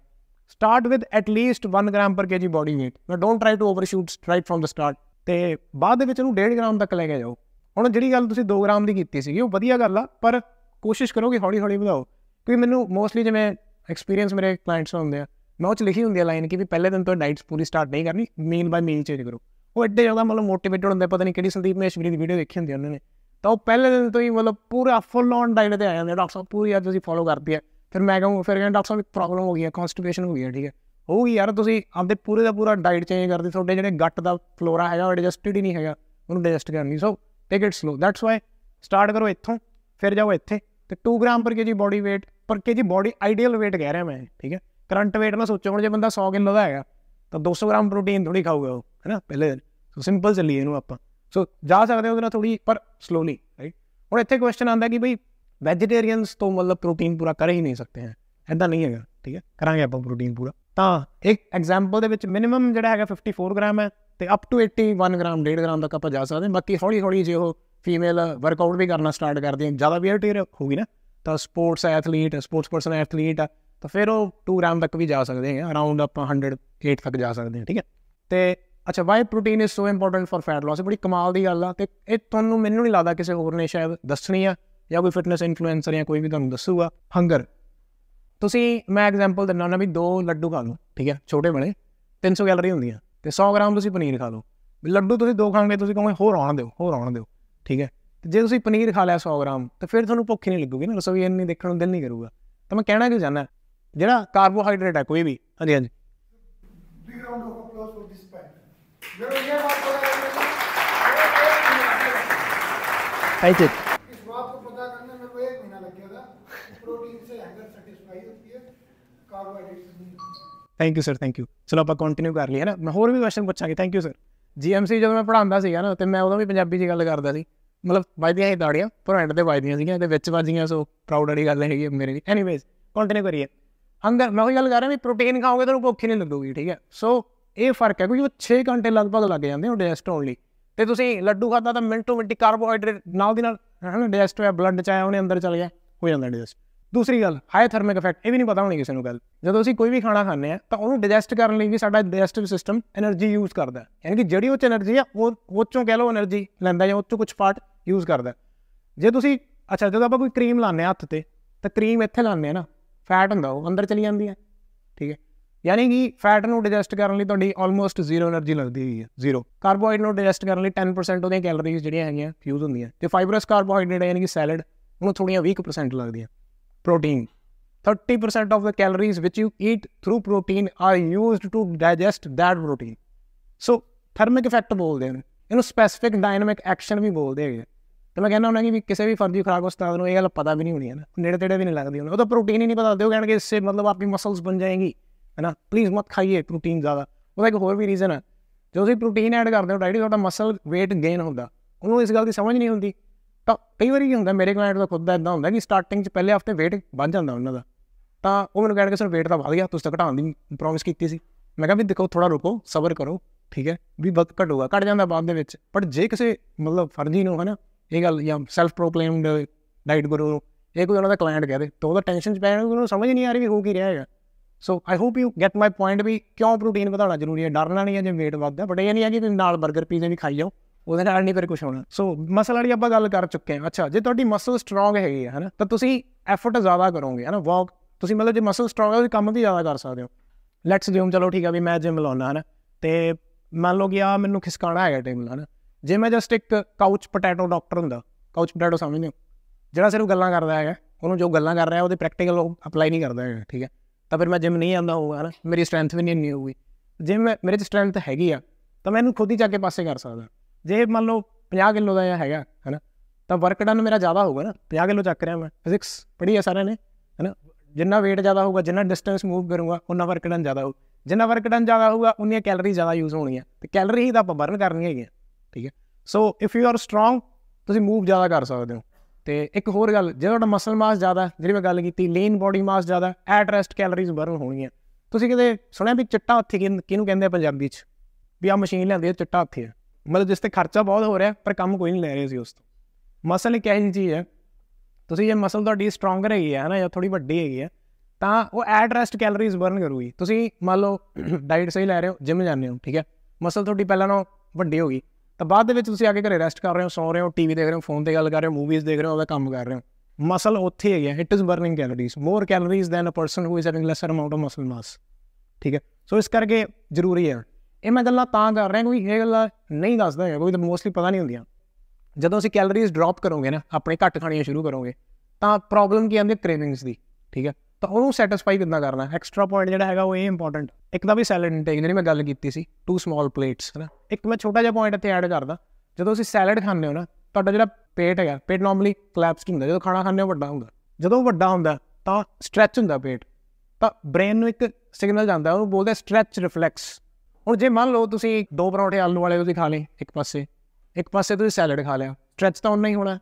start with at least 1 gram per KG body weight ਨਾ don't try to overshoot right from the start ਤੇ ਬਾਅਦ ਦੇ ਵਿੱਚ ਉਹਨੂੰ 1.5 ਗ੍ਰਾਮ ਤੱਕ ਲੈ ਕੇ ਜਾਓ ਹੁਣ ਜਿਹੜੀ ਗੱਲ ਤੁਸੀਂ 2 ਗ੍ਰਾਮ ਦੀ ਕੀਤੀ ਸੀਗੀ ਉਹ ਵਧੀਆ ਗੱਲ ਆ ਪਰ ਕੋਸ਼ਿਸ਼ ਕਰੋ ਕਿ ਹੌਲੀ ਹੌਲੀ ਵਧਾਓ ਕਿਉਂਕਿ ਮੈਨੂੰ ਮੋਸਟਲੀ ਜਿਵੇਂ ਐਕਸਪੀਰੀਅੰਸ ਮੇਰੇ ਕਲਾਇੰਟਸ ਹੁੰਦੇ ਆ ਮੈਂ ਉਹ ਚ ਲਿਖੀ ਹੁੰਦੀ ਆ ਲਾਈਨ ਕਿ ਵੀ ਪਹਿਲੇ ਦਿਨ ਤੋਂ ਡਾਈਟਸ ਪੂਰੀ ਸਟਾਰਟ ਨਹੀਂ ਕਰਨੀ ਮੀਨ ਬਾਈ ਮੀਨ ਚੇਂਜ ਕਰੋ ਉਹ ਐਡੇ ਜ਼ਿਆਦਾ ਮਤਲਬ ਮੋਟੀਵੇਟਡ ਹੁੰਦੇ ਪਤਾ ਨਹੀਂ ਕਿਹੜੀ ਸੰਦੀਪ ਮਹੇਸ਼ਵਰੀ ਦੀ ਵੀਡੀਓ ਦੇਖੀ ਹੁੰਦੀ ਉਹਨਾਂ ਨੇ ਤਾਂ ਉਹ ਪਹਿਲੇ ਦਿਨ ਤੋਂ ਹੀ ਮਤਲਬ ਪੂਰਾ ਫੁੱਲ ਔਨ ਡਾਈਟ ਤੇ ਆ ਜਾਂਦੇ ਡਾਕਟਰ ਸਾਹਿਬ ਪੂਰੀ ਅੱਜ ਤੁਸੀਂ ਫੋਲੋ ਕਰਦੀ ਹੈ ਫਿਰ ਮੈਂ ਕਹਾਂ ਫਿਰ ਕਹਿੰਦਾ ਡਾਕਟਰ ਸਾਹਿਬ ਇੱਕ ਪ੍ਰੋਬਲਮ ਹੋ ਗਈ ਹੈ ਕਨਸਟੀਪੇਸ਼ਨ ਹੋ ਗਈ ਹੈ ਠੀਕ ਹੈ ਹੋਊਗੀ ਯਾਰ ਤੁਸੀਂ ਆਪਦੇ ਪੂਰੇ ਦਾ ਪੂਰਾ ਡਾਈਟ ਚੇਂਜ ਕਰਦੇ ਤੁਹਾਡੇ ਜਿਹੜੇ ਗੱਟ ਦਾ ਫਲੋਰਾ ਹੈਗਾ ਉਹ ਐਡਜਸਟਡ ਹੀ ਨਹੀਂ ਹੈਗਾ ਉਹਨੂੰ ਡਾਈਜੈਸਟ ਕਰਨੀ so take it slow that's why start ਕਰੋ ਇੱਥੋਂ ਫਿਰ ਜਾਓ ਇੱਥੇ ਤੇ 2 gram per KG body weight ਪਰ ਕੇਜੀ ਬੋਡੀ ਆਈਡੀਅਲ weight ਕਹਿ ਰਿਹਾ ਮੈਂ ਠੀਕ ਹੈ ਕਰੰਟ weight ਨਾ ਸੋਚੋ ਹੁਣ ਜੇ ਬੰਦਾ 100 ਕਿਲੋ ਦਾ ਹੈਗਾ ਤਾਂ 200 ਗ੍ਰਾਮ ਪ੍ਰੋਟੀਨ ਥੋੜੀ ਖਾਊਗਾ ਉਹ ਹੈਨਾ ਪਹਿਲੇ ਦਿਨ ਸੋ ਸਿੰਪਲ ਚੱਲੀਏ ਇਹਨੂੰ ਆਪਾਂ ਸੋ ਜਾ ਸਕਦੇ ਉਹਦੇ ਨਾਲ ਥੋੜੀ ਪਰ ਸਲੋਲੀ ਰਾਈਟ ਹੁਣ ਇੱਥੇ ਕੁਐਸਚਨ ਆਉਂਦਾ ਕਿ ਬਈ ਵੈਜੀਟੇਰੀਅਨਸ ਤੋਂ ਮਤਲਬ ਪ੍ਰੋਟੀਨ ਪੂਰਾ ਕਰ ਹੀ ਨਹੀਂ ਸਕਦੇ ਹਾਂ ਐਦਾਂ ਨਹੀਂ ਹੈਗਾ ਠੀਕ ਹੈ ਕਰਾਂਗੇ ਆਪਾਂ ਪ੍ਰੋਟੀਨ ਪੂਰਾ ਤਾਂ ਇੱਕ ਐਗਜ਼ਾਮਪਲ ਦੇ ਵਿੱਚ ਮਿਨਿਮਮ ਜਿਹੜਾ ਹੈਗਾ 54 ਗ੍ਰਾਮ ਹੈ ਤੇ ਅਪ ਟੂ 81 ਗ੍ਰਾਮ 1.5 ਗ੍ਰਾਮ ਤੱਕ ਆਪਾਂ ਜਾ ਸਕਦੇ ਬਾਕੀ ਹੌਲੀ ਹੌਲੀ ਜੇ ਉਹ ਫੀਮੇਲ ਵਰਕਆਊਟ ਵੀ ਕਰਨਾ ਸਟਾਰਟ ਕਰਦੀ ਹੈ ਜ਼ਿਆਦਾ ਵੇਟ ਹੋਗੀ ਨਾ ਤਾਂ sports athlete sports person athlete ਤਾਂ ਫਿਰ ਉਹ 2 ਗ੍ਰਾਮ ਤੱਕ ਵੀ ਜਾ ਸਕਦੇ ਹੈ ਅਰਾਊਂਡ ਆਪਾਂ 108 ਤੱਕ ਜਾ ਸਕਦੇ ਹਾਂ ਠੀਕ ਹੈ ਤੇ ਅੱਛਾ why protein is so important for fat loss ਬੜੀ ਕਮਾਲ ਦੀ ਗੱਲ ਆ ਤੇ ਇਹ ਤੁਹਾਨੂੰ ਮੈਨੂੰ ਨਹੀਂ ਲੱਗਦਾ ਕਿਸੇ ਹੋਰ ਨੇ ਸ਼ਾਇਦ ਦੱਸਣੀ ਆ ਜਾਂ ਕੋਈ ਫਿਟਨੈਸ ਇਨਫਲੂਐਂਸਰ ਜਾਂ ਕੋਈ ਵੀ ਤੁਹਾਨੂੰ ਦੱਸੂਗਾ ਹੰਗਰ ਤੁਸੀਂ ਮੈਂ ਐਗਜ਼ਾਮਪਲ ਦਿੰਦਾ ਨਾ ਵੀ ਦੋ ਲੱਡੂ ਖਾ ਲਓ ਠੀਕ ਹੈ ਛੋਟੇ ਬਣੇ 300 ਕੈਲਰੀ ਹੁੰਦੀਆਂ ਤੇ 100 ਗ੍ਰਾਮ ਤੁਸੀਂ ਪਨੀਰ ਖਾ ਲਓ ਲੱਡੂ ਤੁਸੀਂ ਦੋ ਖਾਣਗੇ ਤੁਸੀਂ ਕਹੋਗੇ ਹੋਰ ਆਉਣ ਦਿਓ ਹੋਰ ਆਉਣ ਦਿਓ ਠੀਕ ਹੈ ਤੇ ਜੇ ਤੁਸੀਂ ਪਨੀਰ ਖਾ ਲਿਆ 100 ਗ੍ਰਾਮ ਤੇ ਫਿਰ ਤੁਹਾਨੂੰ ਭੁੱਖ ਹੀ ਨਹੀਂ ਲੱਗੂਗੀ ਨਾ ਰਸੋਈ ਇੰਨੀ ਦੇਖਣ ਨੂੰ ਦਿਲ ਨਹੀਂ ਕਰੂਗਾ ਤਾਂ ਮੈਂ ਕਹਿਣਾ ਕਿ ਜਾਣਾ ਜਿਹੜਾ ਕਾਰਬੋਹਾਈਡਰੇਟ ਹੈ ਕੋਈ ਵੀ ਹਾਂਜੀ ਹਾਂਜੀ इस बात को पता करने में वो एक महीना लग गया था प्रोटीन से हैंगर सेटिस्फाई होती है carbohydrates thank you sir thank you ਚਲੋ ਆਪਾਂ ਕੰਟੀਨਿਊ ਕਰ ਲਈਏ ਨਾ ਮੈਂ ਹੋਰ ਵੀ ਕੁਐਸਚਨ ਪੁੱਛਾਂਗੇ ਥੈਂਕ ਯੂ ਸਰ ਜੀਐਮਸੀ ਜਦੋਂ ਮੈਂ ਪੜਾਉਂਦਾ ਸੀਗਾ ਨਾ ਤੇ ਮੈਂ ਉਦੋਂ ਵੀ ਪੰਜਾਬੀ 'ਚ ਗੱਲ ਕਰਦਾ ਸੀ ਮਤਲਬ ਵਾਜਦੀਆਂ ਹੀ ਦਾੜੀਆਂ ਪਰ ਐਂਡ ਤੇ ਵਾਜਦੀਆਂ ਸੀਗੀਆਂ ਤੇ ਵਿੱਚ ਵਾਜੀਆਂ ਸੋ ਪ੍ਰਾਊਡ ਵਾਲੀ ਗੱਲ ਹੈਗੀ ਮੇਰੇ ਲਈ ਐਨੀਵੇਜ਼ ਕੰਟੀਨਿਊ ਕਰੀਏ ਅੰਦਰ ਮੈਂ ਉਹ ਗੱਲ ਕਰ ਰਿਹਾ ਵੀ ਪ੍ਰੋਟੀਨ ਖਾਓਗੇ ਤੁਹਾਨੂੰ ਭੁੱਖ ਹੀ ਨਹੀਂ ਲੱਗੂਗੀ ਠੀਕ ਹੈ ਸੋ ਇਹ ਫਰਕ ਹੈ ਕਿ ਉਹ 6 ਘੰਟੇ ਲਗਭਗ ਲੱਗ ਜਾਂਦੇ ਉਹ ਡਾਈਜੈਸਟ ਹੋਣ ਲਈ ਤੇ ਤੁਸੀਂ ਲੱਡੂ ਖਾਦਾ ਤਾਂ ਮਿੰਟੋ ਮਿੰਟ ਕਾਰਬੋਹਾਈਡਰੇਟ ਨਾਲ ਦੀ ਨਾਲ ਡਾਈਜੈਸਟ ਹੋਇਆ ਬਲੱਡ ਚ ਆਇਆ ਉਹਨੇ ਅੰਦਰ ਚਲ ਗਿਆ ਹੋ ਜਾਂਦਾ ਡਾਈਜੈਸਟ ਦੂਸਰੀ ਗੱਲ ਹਾਈ ਥਰਮਿਕ ਇਫੈਕਟ ਇਹ ਵੀ ਨਹੀਂ ਪਤਾ ਹੋਣੀ ਕਿਸੇ ਨੂੰ ਗੱਲ ਜਦੋਂ ਅਸੀਂ ਕੋਈ ਵੀ ਖਾਣਾ ਖਾਂਦੇ ਆ ਤਾਂ ਉਹਨੂੰ ਡਾਈਜੈਸਟ ਕਰਨ ਲਈ ਵੀ ਸਾਡਾ ਡਾਈਜੈਸਟਿਵ ਸਿਸਟਮ એનર્ਜੀ ਯੂਜ਼ ਕਰਦਾ ਹੈ ਯਾਨੀ ਕਿ ਜਿਹੜੀ ਉਹ ਚ એનર્ਜੀ ਆ ਉਹ ਉਹ ਚੋਂ ਕਹਿ ਲਓ એનર્ਜੀ ਲੈਂਦਾ ਜਾਂ ਉਹ ਚੋਂ ਕੁਝ ਪਾਰਟ ਯੂਜ਼ ਕਰਦਾ ਜੇ ਤੁਸੀਂ ਅੱਛਾ ਜਦੋਂ ਆਪਾਂ ਕੋਈ ਕਰੀਮ ਲਾਉਂਦੇ ਆ ਹੱਥ ਤੇ ਤਾਂ ਕਰੀਮ ਇੱਥੇ ਲਾਉਂਦੇ ਆ ਨਾ ਫੈਟ ਹੁੰਦਾ ਉਹ ਅੰਦਰ ਚਲੀ ਜਾਂਦੀ ਹੈ ਠੀਕ ਹੈ ਯਾਨੀ ਕਿ ਫੈਟ ਨੂੰ ਡਾਈਜੈਸਟ ਕਰਨ ਲਈ ਤੁਹਾਡੀ ਆਲਮੋਸਟ ਜ਼ੀਰੋ એનર્ਜੀ ਲੱਗਦੀ ਹੈ ਜ਼ੀਰੋ ਕਾਰਬੋਹਾਈਡਰੇਟ ਨੂੰ ਡਾਈਜੈਸਟ ਕਰਨ ਲਈ 10% ਉਹਦੀਆਂ ਕੈਲਰੀਜ਼ ਜਿਹੜੀਆਂ ਹੈਗੀਆਂ ਫਿਊਜ਼ ਹੁੰਦੀਆਂ ਤੇ ਫਾਈਬਰਸ ਕਾਰਬੋਹਾਈਡਰੇਟ ਯਾਨੀ ਕਿ ਸੈਲਡ ਉਹਨੂੰ ਥੋੜੀਆਂ 20% ਲੱਗਦੀਆਂ protein 30% of the calories which you eat through protein are used to digest that protein so thermic effect ਬੋਲਦੇ ਹਨ ਇਹਨੂੰ ਸਪੈਸਿਫਿਕ ਡਾਇਨਾਮਿਕ ਐਕਸ਼ਨ ਵੀ ਬੋਲਦੇ ਹੈਗੇ ਤੇ ਮੈਂ ਕਹਿੰਦਾ ਹਾਂ ਕਿ ਕਿਸੇ ਵੀ ਫਰਜ਼ੀ ਖਰਾਕ ਉਸਤਾਦ ਨੂੰ ਇਹ ਗੱਲ ਪਤਾ ਵੀ ਨਹੀਂ ਹੋਣੀ ਹੈ ਨਾ ਨੇੜੇ ਤੇੜੇ ਵੀ ਨਹੀਂ ਲੱਗਦੀ ਉਹ ਤਾਂ ਪ੍ਰੋਟੀਨ ਹੀ ਨਹੀਂ ਪਤਾ ਉਹ ਕਹਿਣਗੇ ਇਸੇ ਮਤਲਬ ਆਪਣੀ ਮਸਲਸ ਬਣ ਜਾਏਗੀ ਹੈ ਨਾ ਪਲੀਜ਼ ਮਤ ਖਾਈਏ ਪ੍ਰੋਟੀਨ ਜ਼ਿਆਦਾ ਉਹਦਾ ਇੱਕ ਹੋਰ ਵੀ ਰੀਜ਼ਨ ਹੈ ਜਦੋਂ ਤੁਸੀਂ ਪ੍ਰੋਟੀਨ ਐਡ ਕਰਦੇ ਹੋ ਡਾਈਟ ਤੁਹਾਡਾ ਮਸਲ weight gain ਹੁੰਦਾ ਉਹਨੂੰ ਇਸ ਗੱਲ ਦੀ ਸਮਝ ਨਹੀਂ ਹੁੰਦੀ ਤਾਂ ਕਈ ਵਾਰੀ ਕੀ ਹੁੰਦਾ ਮੇਰੇ ਕਲਾਇੰਟ ਦਾ ਖੁਦ ਦਾ ਇਦਾਂ ਹੁੰਦਾ ਕਿ ਸਟਾਰਟਿੰਗ 'ਚ ਪਹਿਲੇ ਹਫਤੇ weight ਵੱਧ ਜਾਂਦਾ ਉਹਨਾਂ ਦਾ ਤਾਂ ਉਹ ਮੈਨੂੰ ਕਿ ਸਰ weight ਤਾਂ ਵਧ ਗਿਆ ਤੁਸੀਂ ਤਾਂ ਘਟਾਉਣ ਦੀ ਪ੍ਰੋਮਿਸ ਕੀਤੀ ਸੀ ਮੈਂ ਕਿਹਾ ਵੀ ਦੇਖੋ ਥੋੜਾ ਰੁਕੋ ਸਬਰ ਕਰੋ ਠੀਕ ਹੈ ਵੀ ਵਕਤ ਘਟੂਗਾ ਘਟ ਜਾਂਦਾ ਬਾਅਦ ਦੇ ਵਿੱਚ ਪਰ ਜੇ ਕਿਸੇ ਮਤਲਬ ਫਰਜ਼ੀ ਨੂੰ ਹਨਾ ਇਹ ਗੱਲ ਜਾਂ ਸੈਲਫ ਪ੍ਰੋਕਲੇਮਡ ਡਾਈਟ ਗੁਰੂ ਇਹ ਕੋਈ ਉਹਨਾਂ ਦਾ ਕਲਾਇੰਟ ਕਹਦੇ ਤਾਂ ਉਹਦਾ ਟੈਨਸ਼ਨ ਚ ਪੈਣ ਉਹਨੂੰ ਸਮਝ ਨਹੀਂ ਆ ਰਹੀ ਵੀ ਹੋ ਕੀ ਰਿਹਾ ਹੈਗਾ so I hope you get my point ਵੀ ਕਿਉਂ ਪ੍ਰੋਟੀਨ ਵਧਾਉਣਾ ਜ਼ਰੂਰੀ ਹੈ ਡਰਨਾ ਨਹੀਂ ਹੈ ਜੇ weight ਵੱਧਦਾ ਬਟ ਇਹ ਨਹੀਂ ਹੈ ਕਿ ਤੁਸੀਂ ਨਾਲ 버ਗਰ ਪੀਜ਼ਾ ਵੀ ਖਾਈ ਜਾਓ ਉਹਦੇ ਨਾਲ ਨਹੀਂ ਫਿਰ ਕੁਝ ਹੋਣਾ ਸੋ ਮਸਲ ਵਾਲੀ ਆਪਾਂ ਗੱਲ ਕਰ ਚੁੱਕੇ ਹਾਂ ਅੱਛਾ ਜੇ ਤੁਹਾਡੀ ਮਸਲ ਸਟਰੋਂਗ ਹੈਗੀ ਹੈ ਹਨਾ ਤਾਂ ਤੁਸੀਂ ਐਫਰਟ ਜ਼ਿਆਦਾ ਕਰੋਗੇ ਹਨਾ ਵਾਕ ਤੁਸੀਂ ਮਤਲਬ ਜੇ ਮਸਲ ਸਟਰੋਂਗ ਹੈ ਤੁਸੀਂ ਕੰਮ ਵੀ ਜ਼ਿਆਦਾ ਕਰ ਸਕਦੇ ਹੋ ਲੈਟਸ ਜਿਮ ਚਲੋ ਠੀਕ ਹੈ ਵੀ ਮੈਂ ਜਿਮ ਲਾਉਣਾ ਹਨਾ ਤੇ ਮੰਨ ਲਓ ਕਿ ਆ ਮੈਨੂੰ ਖਿਸਕਾਣਾ ਹੈਗਾ ਟੇਬਲ ਹਨਾ ਜੇ ਮੈਂ ਜਸਟ ਇੱਕ ਕਾਊਚ ਪੋਟੈਟੋ ਡਾਕਟਰ ਹੁੰਦਾ ਕਾਊਚ ਪੋਟੈਟੋ ਸਮਝਦੇ ਹੋ ਜਿਹੜਾ ਸਿਰਫ ਗੱਲਾਂ ਕਰਦਾ ਹੈਗਾ ਉਹਨੂੰ ਜੋ ਗੱਲਾਂ ਕਰ ਰਿਹਾ ਉਹਦੇ ਪ੍ਰੈਕਟੀਕਲ ਅਪਲਾਈ ਨਹੀਂ ਕਰਦਾ ਹੈਗਾ ਠੀਕ ਹੈ ਤਾਂ ਫਿਰ ਮੈਂ ਜਿਮ ਨਹੀਂ ਜਾਂਦਾ ਹੋਊਗਾ ਨਾ ਮੇਰੀ ਸਟਰੈਂਥ ਵੀ ਨਹੀਂ ਨਹੀਂ ਹੋਊਗੀ ਜੇ ਮੈਂ ਮੇਰੇ ਚ ਸਟਰੈਂਥ ਹੈਗੀ ਆ ਤਾਂ ਮੈਂ ਇਹਨੂੰ ਖੁਦ ਹੀ ਜਾ ਕੇ ਪਾਸੇ ਕਰ ਸਕਦਾ ਜੇ ਮੰਨ ਲਓ 50 ਕਿਲੋ ਦਾ ਹੈਗਾ ਹਨਾ ਤਾਂ ਵਰਕ ਡਨ ਮੇਰਾ ਜ਼ਿਆਦਾ ਹੋਊਗਾ ਨਾ 50 ਕਿਲੋ ਚੱਕ ਰਿਹਾ ਮੈਂ ਫਿਜ਼ਿਕਸ ਪੜ੍ਹੀ ਆ ਸਾਰਿਆਂ ਨੇ ਹਨਾ ਜਿੰਨਾ weight ਜ਼ਿਆਦਾ ਹੋਊਗਾ ਜਿੰਨਾ ਡਿਸਟੈਂਸ ਮੂਵ ਕਰੂੰਗਾ ਉਨਾ ਵਰਕ ਡਨ ਜ਼ਿਆਦਾ ਹੋਊ ਜਿੰਨਾ ਵਰਕ ਡਨ ਜ਼ਿਆਦਾ ਹੋਊਗਾ ਉਨੀਆਂ ਕੈਲਰੀ ਜ਼ਿਆਦਾ ਯੂਜ਼ ਹੋਣੀਆਂ ਤੇ ਕੈਲਰੀ ਹੀ ਤਾਂ ਆਪਾਂ ਬਰਨ ਕਰਨੀ ਹੈਗੀ ਠੀਕ ਹੈ so if you are strong ਤੁਸੀਂ ਮੂਵ ਜ਼ਿਆਦਾ ਕਰ ਸਕਦੇ ਹੋ ਤੇ ਇੱਕ ਹੋਰ ਗੱਲ ਜੇ ਤੁਹਾਡਾ ਮਸਲ ਮਾਸ ਜ਼ਿਆਦਾ ਜਿਹੜੀ ਮੈਂ ਗੱਲ ਕੀਤੀ ਲੀਨ ਬਾਡੀ ਮਾਸ ਜ਼ਿਆਦਾ ਐਟ ਰੈਸਟ ਕੈਲਰੀਜ਼ ਬਰਨ ਹੋਣਗੀਆਂ ਤੁਸੀਂ ਕਿਤੇ ਸੁਣਿਆ ਵੀ ਚਿੱਟਾ ਹੱਥੀ ਕਿਹਨੂੰ ਕਹਿੰਦੇ ਆ ਪੰਜਾਬੀ 'ਚ ਵੀ ਆ ਮਸ਼ੀਨ ਲੈਂਦੇ ਆ ਚਿੱਟਾ ਹੱਥੀ ਮਤਲਬ ਜਿਸ ਤੇ ਖਰਚਾ ਬਹੁਤ ਹੋ ਰਿਹਾ ਪਰ ਕੰਮ ਕੋਈ ਨਹੀਂ ਲੈ ਰਹੇ ਸੀ ਉਸ ਤੋਂ ਮਸਲ ਇੱਕ ਇਹੋ ਚੀਜ਼ ਹੈ ਤੁਸੀਂ ਜੇ ਮਸਲ ਤੁਹਾਡੀ ਸਟਰੋਂਗਰ ਹੈਗੀ ਹੈ ਨਾ ਜਾਂ ਥੋੜੀ ਵੱਡੀ ਹੈਗੀ ਹੈ ਤਾਂ ਉਹ ਐਟ ਰੈਸਟ ਕੈਲਰੀਜ਼ ਬਰਨ ਕਰੂਗੀ ਤੁਸੀਂ ਮੰਨ ਲਓ ਡਾਈਟ <coughs> ਸਹੀ ਲੈ ਰਹੇ ਹੋ ਜਿਮ ਜਾਂਦੇ ਹੋ ਠੀਕ ਹੈ ਮਸਲ ਤੁਹਾਡੀ ਪਹਿਲਾਂ ਨਾਲੋਂ ਵੱਡੀ ਹੋ ਗਈ ਤਾਂ ਬਾਅਦ ਦੇ ਵਿੱਚ ਤੁਸੀਂ ਆ ਕੇ ਘਰੇ ਰੈਸਟ ਕਰ ਰਹੇ ਹੋ ਸੌ ਰਹੇ ਹੋ ਟੀਵੀ ਦੇਖ ਰਹੇ ਹੋ ਫੋਨ ਤੇ ਗੱਲ ਕਰ ਰਹੇ ਹੋ ਮੂਵੀਜ਼ ਦੇਖ ਰਹੇ ਹੋ ਉਹਦਾ ਕੰਮ ਕਰ ਰਹੇ ਹੋ ਮਸਲ ਉੱਥੇ ਹੈਗੇ it is burning calories more calories than a person who is having lesser amount of muscle mass ਠੀਕ ਹੈ ਸੋ ਇਸ ਕਰਕੇ ਜ਼ਰੂਰੀ ਹੈ ਇਹ ਮੈਂ ਗੱਲਾਂ ਤਾਂ ਕਰ ਰਿਹਾ ਕੋਈ ਇਹ ਗੱਲਾਂ ਨਹੀਂ ਦੱਸਦਾ ਹੈ ਕੋਈ ਤਾਂ ਮੋਸਟਲੀ ਪਤਾ ਨਹੀਂ ਹੁੰਦੀਆਂ ਜਦੋਂ ਅਸੀਂ ਕੈਲਰੀਜ਼ ਡ੍ਰੌਪ ਕਰੋਗੇ ਨਾ ਆਪਣੇ ਘੱਟ ਖਾਣੀਆਂ ਸ਼ੁਰੂ ਕਰੋਗੇ ਤਾਂ ਪ੍ਰੋਬਲਮ ਕੀ ਆਉਂਦੀ ਹੈ ਕ੍ਰੇਵਿੰਗਸ ਦੀ ਠੀਕ ਹੈ ਤਾਂ ਉਹਨੂੰ ਸੈਟੀਸਫਾਈ ਕਿੰਨਾ ਕਰਨਾ ਐਕਸਟਰਾ ਪੁਆਇੰਟ ਜਿਹੜਾ ਹੈਗਾ ਉਹ ਇਹ ਇੰਪੋਰਟੈਂਟ ਇੱਕ ਤਾਂ ਵੀ ਸੈਲਡ ਇਨਟੇਕ ਜਿਹੜੀ ਮੈਂ ਗੱਲ ਕੀਤੀ ਸੀ ਟੂ ਸਮਾਲ ਪਲੇਟਸ ਹੈਨਾ ਇੱਕ ਮੈਂ ਛੋਟਾ ਜਿਹਾ ਪੁਆਇੰਟ ਇੱਥੇ ਐਡ ਕਰਦਾ ਜਦੋਂ ਅਸੀਂ ਸੈਲਡ ਖਾਂਦੇ ਹੋ ਨਾ ਤੁਹਾਡਾ ਜਿਹੜਾ ਪੇਟ ਹੈਗਾ ਪੇਟ ਨਾਰਮਲੀ ਕਲੈਪਸਡ ਹੁੰਦਾ ਜਦੋਂ ਖਾਣਾ ਖਾਂਦੇ ਹੋ ਵੱਡਾ ਹੁੰਦਾ ਜਦੋਂ ਵੱਡਾ ਹੁੰਦਾ ਤਾਂ ਸਟ੍ਰੈਚ ਹੁੰਦਾ ਪੇਟ ਤਾਂ ਬ੍ਰੇਨ ਨੂੰ ਇੱਕ ਸਿਗਨਲ ਜਾਂਦਾ ਉਹਨੂੰ ਬੋਲਦੇ ਸਟ੍ਰੈਚ ਰਿਫਲੈਕਸ ਹੁਣ ਜੇ ਮੰਨ ਲਓ ਤੁਸੀਂ ਦੋ ਪਰੌਂਠੇ ਆਲੂ ਵਾਲੇ ਤੁਸੀਂ ਖਾ ਲਏ ਇੱਕ ਪਾਸੇ ਇੱਕ ਪਾਸੇ ਤੁਸੀਂ ਸੈਲਡ ਖਾ ਲਿਆ ਸਟ੍ਰੈਚ ਤਾਂ ਉਨਾ ਹੀ ਹੋਣਾ